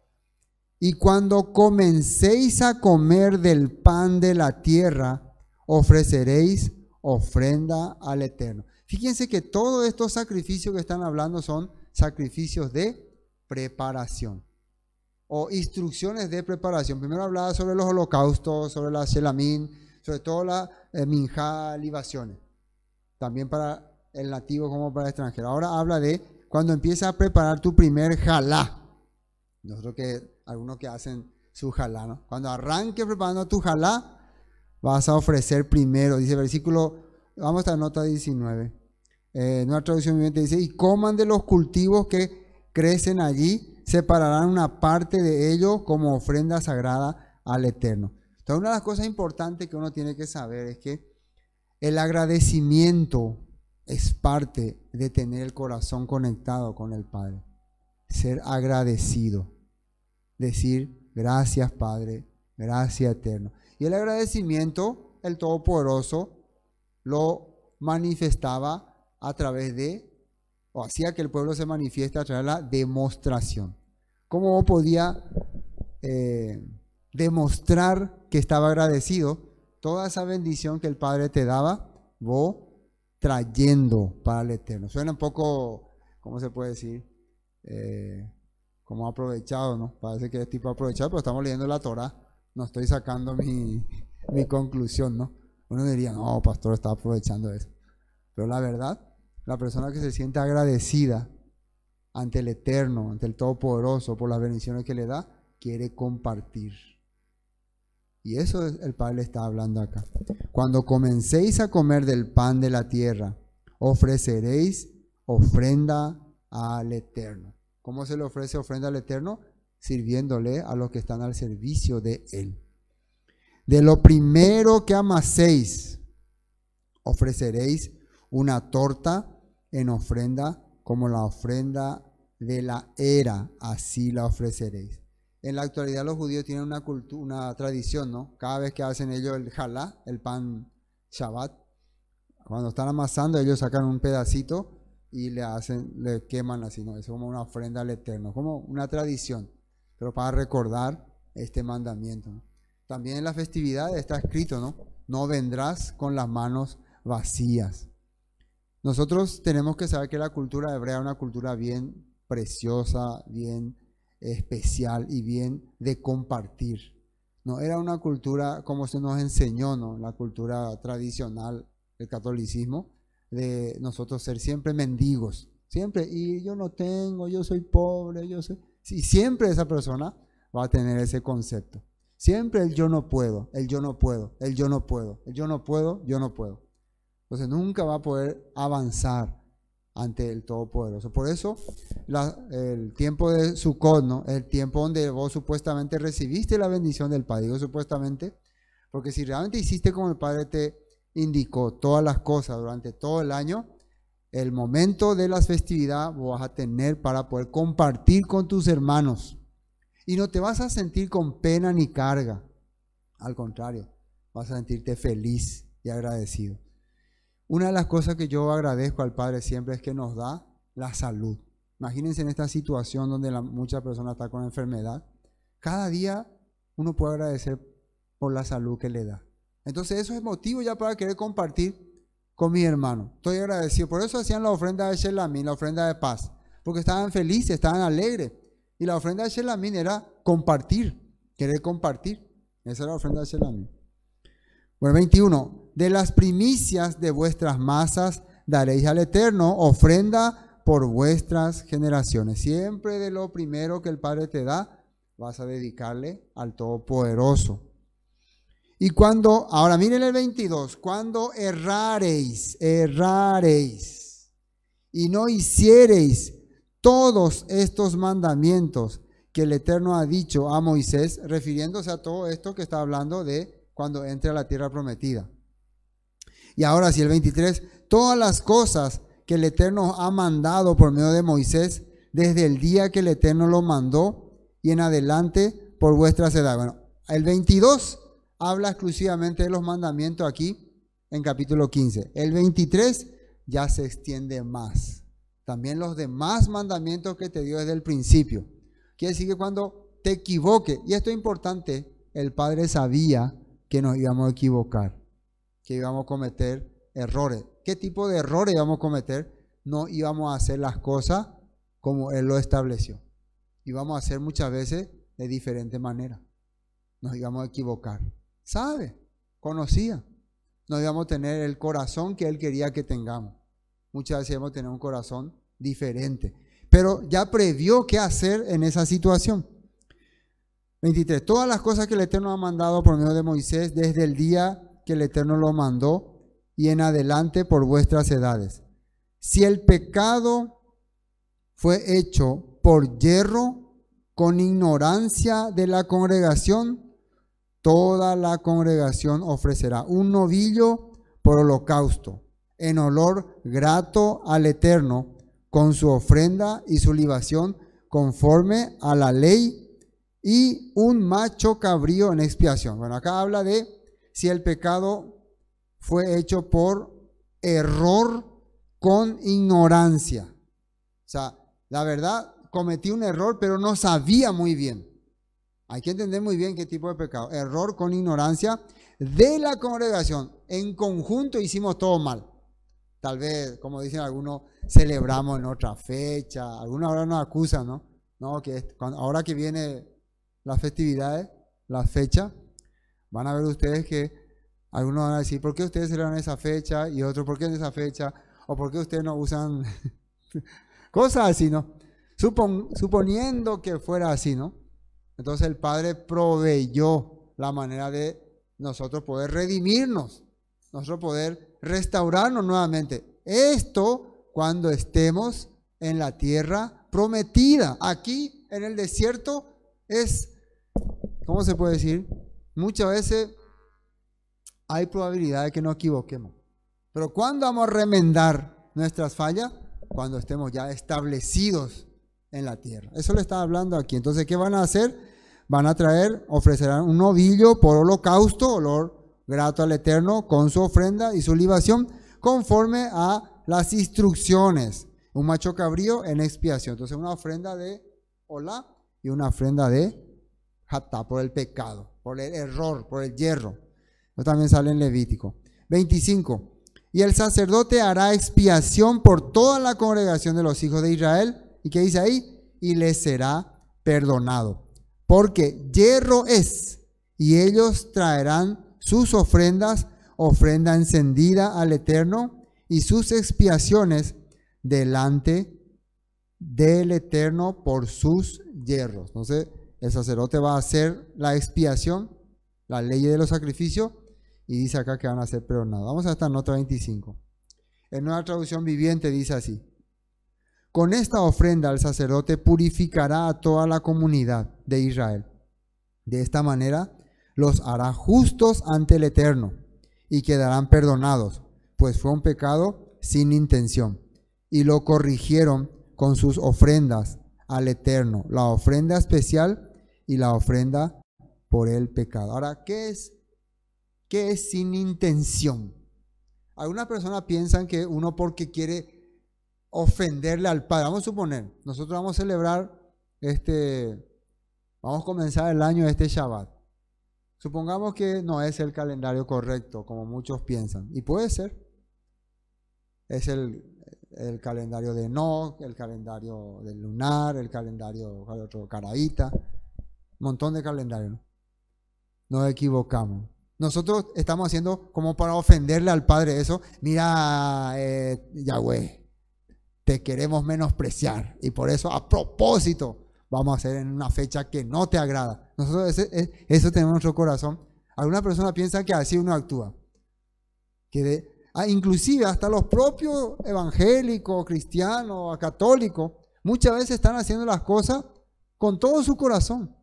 y cuando comencéis a comer del pan de la tierra, ofreceréis ofrenda al Eterno. Fíjense que todos estos sacrificios que están hablando son sacrificios de preparación o instrucciones de preparación. Primero hablaba sobre los holocaustos, sobre la selamín, sobre todo las eh, minjalivaciones, también para el nativo como para el extranjero. Ahora habla de cuando empiezas a preparar tu primer jalá. Nosotros que algunos que hacen su jalá, ¿no? Cuando arranques preparando tu jalá, vas a ofrecer primero, dice el versículo, vamos a la nota 19 eh, traducción viviente dice, y coman de los cultivos que crecen allí, separarán una parte de ellos como ofrenda sagrada al Eterno. Entonces, una de las cosas importantes que uno tiene que saber es que el agradecimiento es parte de tener el corazón conectado con el Padre. Ser agradecido. Decir, gracias Padre, gracias Eterno. Y el agradecimiento, el Todopoderoso, lo manifestaba a través de, o hacía que el pueblo se manifieste a través de la demostración. ¿Cómo podía eh, demostrar que estaba agradecido? Toda esa bendición que el Padre te daba, vos trayendo para el Eterno. Suena un poco, ¿cómo se puede decir? Eh, como aprovechado, ¿no? Parece que es tipo aprovechado, pero estamos leyendo la Torah, no estoy sacando mi, conclusión, ¿no? Uno diría, no, pastor, está aprovechando eso. Pero la verdad, la persona que se siente agradecida ante el Eterno, ante el Todopoderoso por las bendiciones que le da, quiere compartir. Y eso es, el Padre está hablando acá. Cuando comencéis a comer del pan de la tierra, ofreceréis ofrenda al Eterno. ¿Cómo se le ofrece ofrenda al Eterno? Sirviéndole a los que están al servicio de Él. De lo primero que amaseis, ofreceréis una torta en ofrenda como la ofrenda de la era, así la ofreceréis. En la actualidad los judíos tienen una, una tradición, ¿no? Cada vez que hacen ellos el jalá, el pan Shabbat, cuando están amasando ellos sacan un pedacito y le hacen, le queman así, ¿no? Es como una ofrenda al Eterno, como una tradición, pero para recordar este mandamiento. También en la festividad está escrito, ¿no? No vendrás con las manos vacías. Nosotros tenemos que saber que la cultura hebrea es una cultura bien preciosa, bien especial y bien de compartir. No era una cultura como se nos enseñó, ¿no? la cultura tradicional, el catolicismo, de nosotros ser siempre mendigos, siempre, y yo no tengo, yo soy pobre, yo soy... Y siempre esa persona va a tener ese concepto. Siempre el yo no puedo, el yo no puedo, el yo no puedo, el yo no puedo, yo no puedo. Entonces nunca va a poder avanzar ante el Todopoderoso. Por eso el tiempo de Sukkot, ¿no? el tiempo donde vos supuestamente recibiste la bendición del Padre, supuestamente, porque si realmente hiciste como el Padre te indicó todas las cosas durante todo el año, el momento de las festividades vas a tener para poder compartir con tus hermanos. Y no te vas a sentir con pena ni carga. Al contrario, vas a sentirte feliz y agradecido. Una de las cosas que yo agradezco al Padre siempre es que nos da la salud. Imagínense en esta situación donde muchas personas están con enfermedad. Cada día uno puede agradecer por la salud que le da. Entonces eso es motivo ya para querer compartir con mi hermano. Estoy agradecido. Por eso hacían la ofrenda de Shelamín, la ofrenda de paz. Porque estaban felices, estaban alegres. Y la ofrenda de Shelamín era compartir, querer compartir. Esa era la ofrenda de Shelamín. Bueno, 21. De las primicias de vuestras masas daréis al Eterno ofrenda por vuestras generaciones. Siempre de lo primero que el Padre te da, vas a dedicarle al Todopoderoso. Y cuando, ahora miren el 22, cuando errareis, errareis y no hiciereis todos estos mandamientos que el Eterno ha dicho a Moisés, refiriéndose a todo esto que está hablando de cuando entre a la tierra prometida. Y ahora si el 23, todas las cosas que el Eterno ha mandado por medio de Moisés, desde el día que el Eterno lo mandó y en adelante por vuestra edad. Bueno, el 22 habla exclusivamente de los mandamientos aquí en capítulo 15. El 23 ya se extiende más. También los demás mandamientos que te dio desde el principio. Quiere decir que cuando te equivoque. y esto es importante, el Padre sabía que nos íbamos a equivocar, que íbamos a cometer errores. ¿Qué tipo de errores íbamos a cometer? No íbamos a hacer las cosas como Él lo estableció. Íbamos a hacer muchas veces de diferente manera. Nos íbamos a equivocar. ¿Sabe? Conocía. No íbamos a tener el corazón que Él quería que tengamos. Muchas veces íbamos a tener un corazón diferente. Pero ya previó qué hacer en esa situación. 23. Todas las cosas que el Eterno ha mandado por medio de Moisés desde el día que el Eterno lo mandó y en adelante por vuestras edades. Si el pecado fue hecho por hierro con ignorancia de la congregación, toda la congregación ofrecerá un novillo por holocausto en olor grato al Eterno con su ofrenda y su libación conforme a la ley y un macho cabrío en expiación. Bueno, acá habla de si el pecado fue hecho por error con ignorancia. O sea, la verdad, cometí un error, pero no sabía muy bien. Hay que entender muy bien qué tipo de pecado. Error con ignorancia de la congregación. En conjunto hicimos todo mal. Tal vez, como dicen algunos, celebramos en otra fecha. Algunos ahora nos acusan, ¿no? No, que ahora que viene las festividades, la fecha, van a ver ustedes que algunos van a decir, ¿por qué ustedes en esa fecha? Y otros, ¿por qué en esa fecha? ¿O por qué ustedes no usan cosas así, no? suponiendo que fuera así, ¿no? Entonces el Padre proveyó la manera de nosotros poder redimirnos, nosotros poder restaurarnos nuevamente. Esto cuando estemos en la tierra prometida. Aquí en el desierto es, ¿cómo se puede decir? Muchas veces hay probabilidad de que no equivoquemos. Pero ¿cuándo vamos a remendar nuestras fallas? Cuando estemos ya establecidos en la tierra. Eso le está hablando aquí. Entonces, ¿qué van a hacer? Van a traer, ofrecerán un novillo por holocausto, olor grato al Eterno, con su ofrenda y su libación, conforme a las instrucciones. Un macho cabrío en expiación. Entonces, una ofrenda de hola y una ofrenda de jata por el pecado, por el error, por el hierro. Eso también sale en Levítico. 25. Y el sacerdote hará expiación por toda la congregación de los hijos de Israel. ¿Y qué dice ahí? Y les será perdonado. Porque hierro es. Y ellos traerán sus ofrendas, ofrenda encendida al Eterno, y sus expiaciones delante del Eterno por sus yerros, Entonces, el sacerdote va a hacer la expiación, la ley de los sacrificios, y dice acá que van a ser perdonados. Vamos a en nota 25. En una traducción viviente dice así. Con esta ofrenda el sacerdote purificará a toda la comunidad de Israel. De esta manera los hará justos ante el Eterno y quedarán perdonados, pues fue un pecado sin intención. Y lo corrigieron con sus ofrendas al Eterno, la ofrenda especial y la ofrenda por el pecado. Ahora, ¿qué es? ¿Qué es sin intención? Algunas personas piensan que uno porque quiere ofenderle al Padre. Vamos a suponer, nosotros vamos a celebrar este, vamos a comenzar el año este Shabbat. Supongamos que no es el calendario correcto, como muchos piensan. Y puede ser. Es el el calendario de Enoch, el calendario del lunar, el calendario, de otro? Un montón de calendarios. Nos equivocamos. Nosotros estamos haciendo como para ofenderle al Padre eso. Mira, eh, Yahweh, te queremos menospreciar. Y por eso, a propósito, vamos a hacer en una fecha que no te agrada. Nosotros eso tenemos en nuestro corazón. Alguna persona piensa que así uno actúa. Que Ah, inclusive hasta los propios evangélicos, cristianos, católicos, muchas veces están haciendo las cosas con todo su corazón.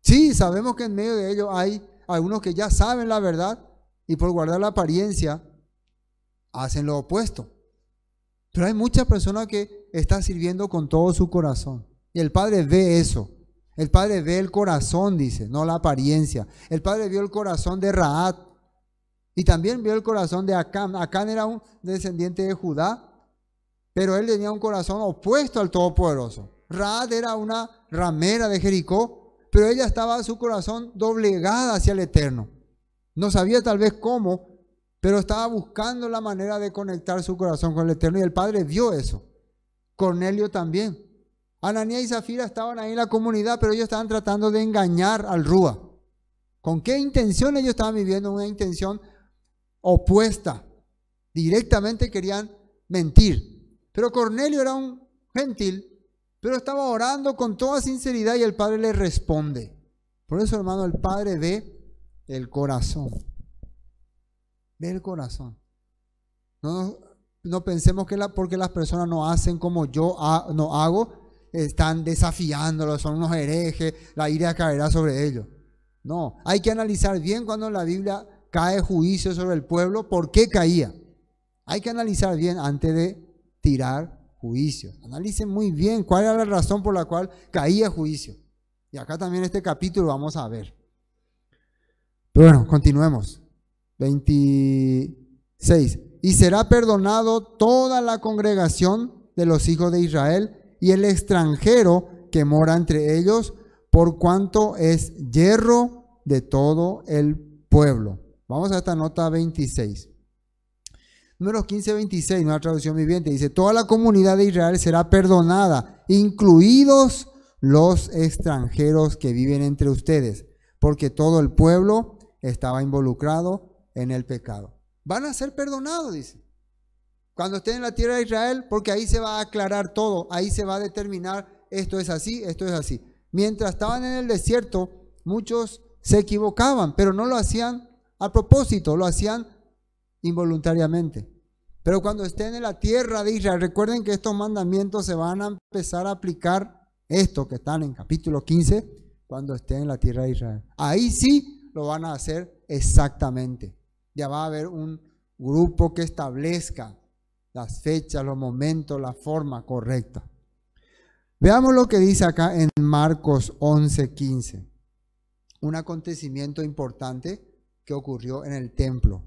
Sí, sabemos que en medio de ellos hay algunos que ya saben la verdad y por guardar la apariencia hacen lo opuesto. Pero hay muchas personas que están sirviendo con todo su corazón. Y el Padre ve eso. El Padre ve el corazón, dice, no la apariencia. El Padre vio el corazón de Raad. Y también vio el corazón de Acán. Acán era un descendiente de Judá, pero él tenía un corazón opuesto al Todopoderoso. Raad era una ramera de Jericó, pero ella estaba su corazón doblegada hacia el Eterno. No sabía tal vez cómo, pero estaba buscando la manera de conectar su corazón con el Eterno y el Padre vio eso. Cornelio también. Ananía y Zafira estaban ahí en la comunidad, pero ellos estaban tratando de engañar al Rúa. ¿Con qué intención ellos estaban viviendo? Una intención opuesta. Directamente querían mentir. Pero Cornelio era un gentil, pero estaba orando con toda sinceridad y el Padre le responde. Por eso, hermano, el Padre ve el corazón. Ve el corazón. No, no pensemos que la, porque las personas no hacen como yo no hago, están desafiándolos son unos herejes, la ira caerá sobre ellos. No, hay que analizar bien cuando la Biblia cae juicio sobre el pueblo, ¿por qué caía? Hay que analizar bien antes de tirar juicio. Analicen muy bien cuál era la razón por la cual caía juicio. Y acá también este capítulo vamos a ver. Pero bueno, continuemos. 26. Y será perdonado toda la congregación de los hijos de Israel y el extranjero que mora entre ellos, por cuanto es hierro de todo el pueblo. Vamos a esta nota 26. Números 15, 26, una traducción viviente, dice, toda la comunidad de Israel será perdonada, incluidos los extranjeros que viven entre ustedes, porque todo el pueblo estaba involucrado en el pecado. Van a ser perdonados, dice. Cuando estén en la tierra de Israel, porque ahí se va a aclarar todo, ahí se va a determinar esto es así, esto es así. Mientras estaban en el desierto, muchos se equivocaban, pero no lo hacían a propósito, lo hacían involuntariamente. Pero cuando estén en la tierra de Israel, recuerden que estos mandamientos se van a empezar a aplicar, esto que están en capítulo 15, cuando estén en la tierra de Israel. Ahí sí lo van a hacer exactamente. Ya va a haber un grupo que establezca las fechas, los momentos, la forma correcta. Veamos lo que dice acá en Marcos 11:15. Un acontecimiento importante que ocurrió en el templo.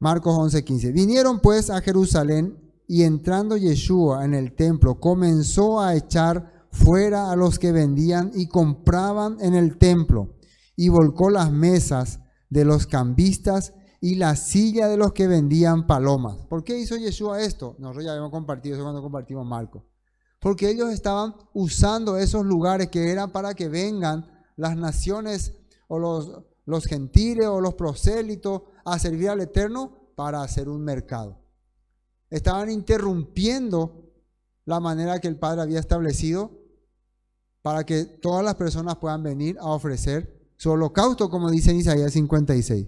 Marcos 11:15. Vinieron pues a Jerusalén y entrando Yeshua en el templo comenzó a echar fuera a los que vendían y compraban en el templo y volcó las mesas de los cambistas y la silla de los que vendían palomas. ¿Por qué hizo Yeshua esto? Nosotros ya habíamos compartido eso cuando compartimos Marcos. Porque ellos estaban usando esos lugares que eran para que vengan las naciones o los, gentiles o los prosélitos a servir al Eterno para hacer un mercado. Estaban interrumpiendo la manera que el Padre había establecido para que todas las personas puedan venir a ofrecer su holocausto, como dice en Isaías 56.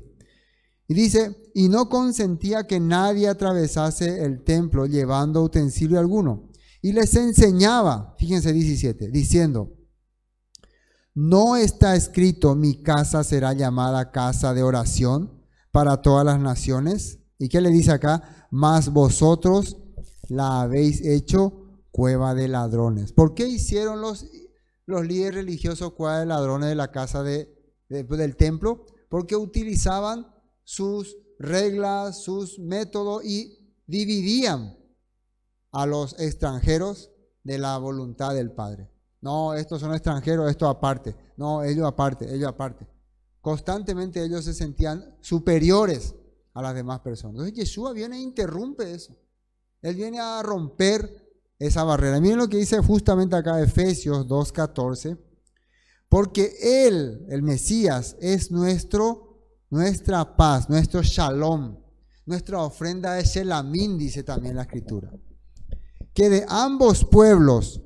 Y dice, y no consentía que nadie atravesase el templo llevando utensilio alguno. Y les enseñaba, fíjense 17, diciendo, ¿No está escrito mi casa será llamada casa de oración para todas las naciones? ¿Y qué le dice acá? más vosotros la habéis hecho cueva de ladrones. ¿Por qué hicieron los, los líderes religiosos cueva de ladrones de la casa del templo? Porque utilizaban sus reglas, sus métodos y dividían a los extranjeros de la voluntad del Padre. No, estos son extranjeros, esto aparte. No, ellos aparte, ellos aparte. Constantemente ellos se sentían superiores a las demás personas. Entonces Yeshua viene e interrumpe eso. Él viene a romper esa barrera. miren lo que dice justamente acá Efesios 2.14. Porque Él, el Mesías, es nuestro, nuestra paz, nuestro shalom, nuestra ofrenda de Shelamín, dice también la Escritura. Que de ambos pueblos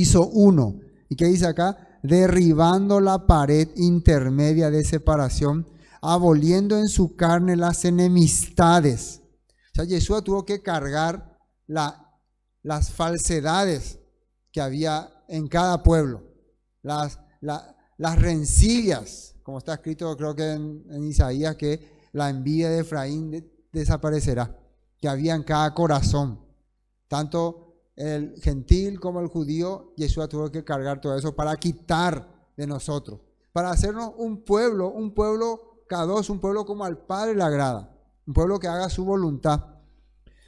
hizo uno. ¿Y qué dice acá? Derribando la pared intermedia de separación, aboliendo en su carne las enemistades. O sea, Yeshua tuvo que cargar la, las falsedades que había en cada pueblo, las, las rencillas, como está escrito creo que en, Isaías, que la envidia de Efraín desaparecerá, que había en cada corazón, tanto el gentil como el judío, Jesús tuvo que cargar todo eso para quitar de nosotros, para hacernos un pueblo, un pueblo cada un pueblo como al Padre le agrada, un pueblo que haga su voluntad,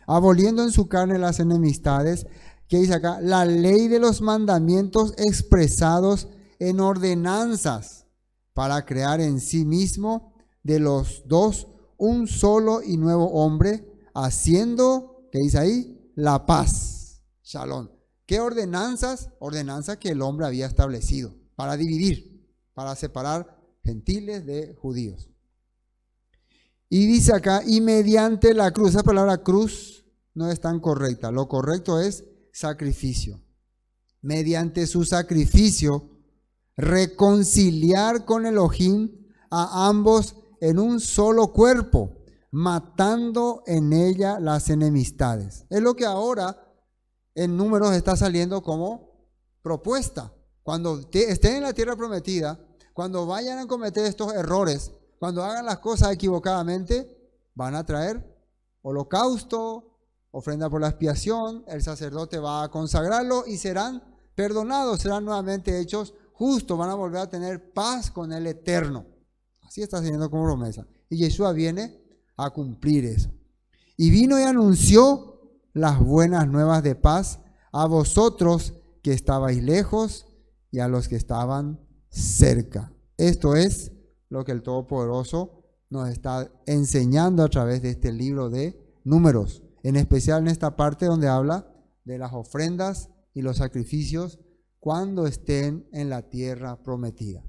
aboliendo en su carne las enemistades, que dice acá, la ley de los mandamientos expresados en ordenanzas para crear en sí mismo de los dos un solo y nuevo hombre, haciendo, que dice ahí, la paz Shalom. ¿Qué ordenanzas? Ordenanzas que el hombre había establecido para dividir, para separar gentiles de judíos. Y dice acá, y mediante la cruz, esa palabra cruz no es tan correcta, lo correcto es sacrificio. Mediante su sacrificio, reconciliar con Elohim a ambos en un solo cuerpo, matando en ella las enemistades. Es lo que ahora en números está saliendo como propuesta. Cuando estén en la tierra prometida, cuando vayan a cometer estos errores, cuando hagan las cosas equivocadamente, van a traer holocausto, ofrenda por la expiación, el sacerdote va a consagrarlo y serán perdonados, serán nuevamente hechos justos, van a volver a tener paz con el eterno. Así está saliendo como promesa. Y Yeshua viene a cumplir eso. Y vino y anunció las buenas nuevas de paz a vosotros que estabais lejos y a los que estaban cerca. Esto es lo que el Todopoderoso nos está enseñando a través de este libro de números, en especial en esta parte donde habla de las ofrendas y los sacrificios cuando estén en la tierra prometida.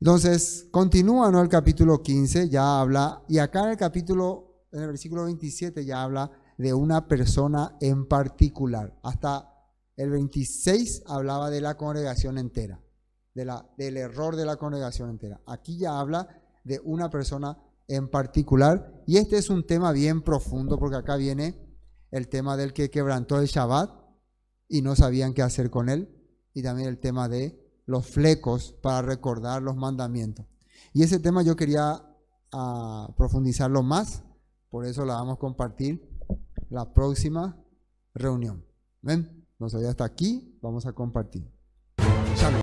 Entonces, continúa el capítulo 15, ya habla, y acá en el capítulo, en el versículo 27 ya habla de una persona en particular. Hasta el 26 hablaba de la congregación entera, del error de la congregación entera. Aquí ya habla de una persona en particular y este es un tema bien profundo porque acá viene el tema del que quebrantó el Shabbat y no sabían qué hacer con él y también el tema de los flecos para recordar los mandamientos. Y ese tema yo quería ah, profundizarlo más, por eso lo vamos a compartir la próxima reunión. ¿Ven? nos había hasta aquí, vamos a compartir.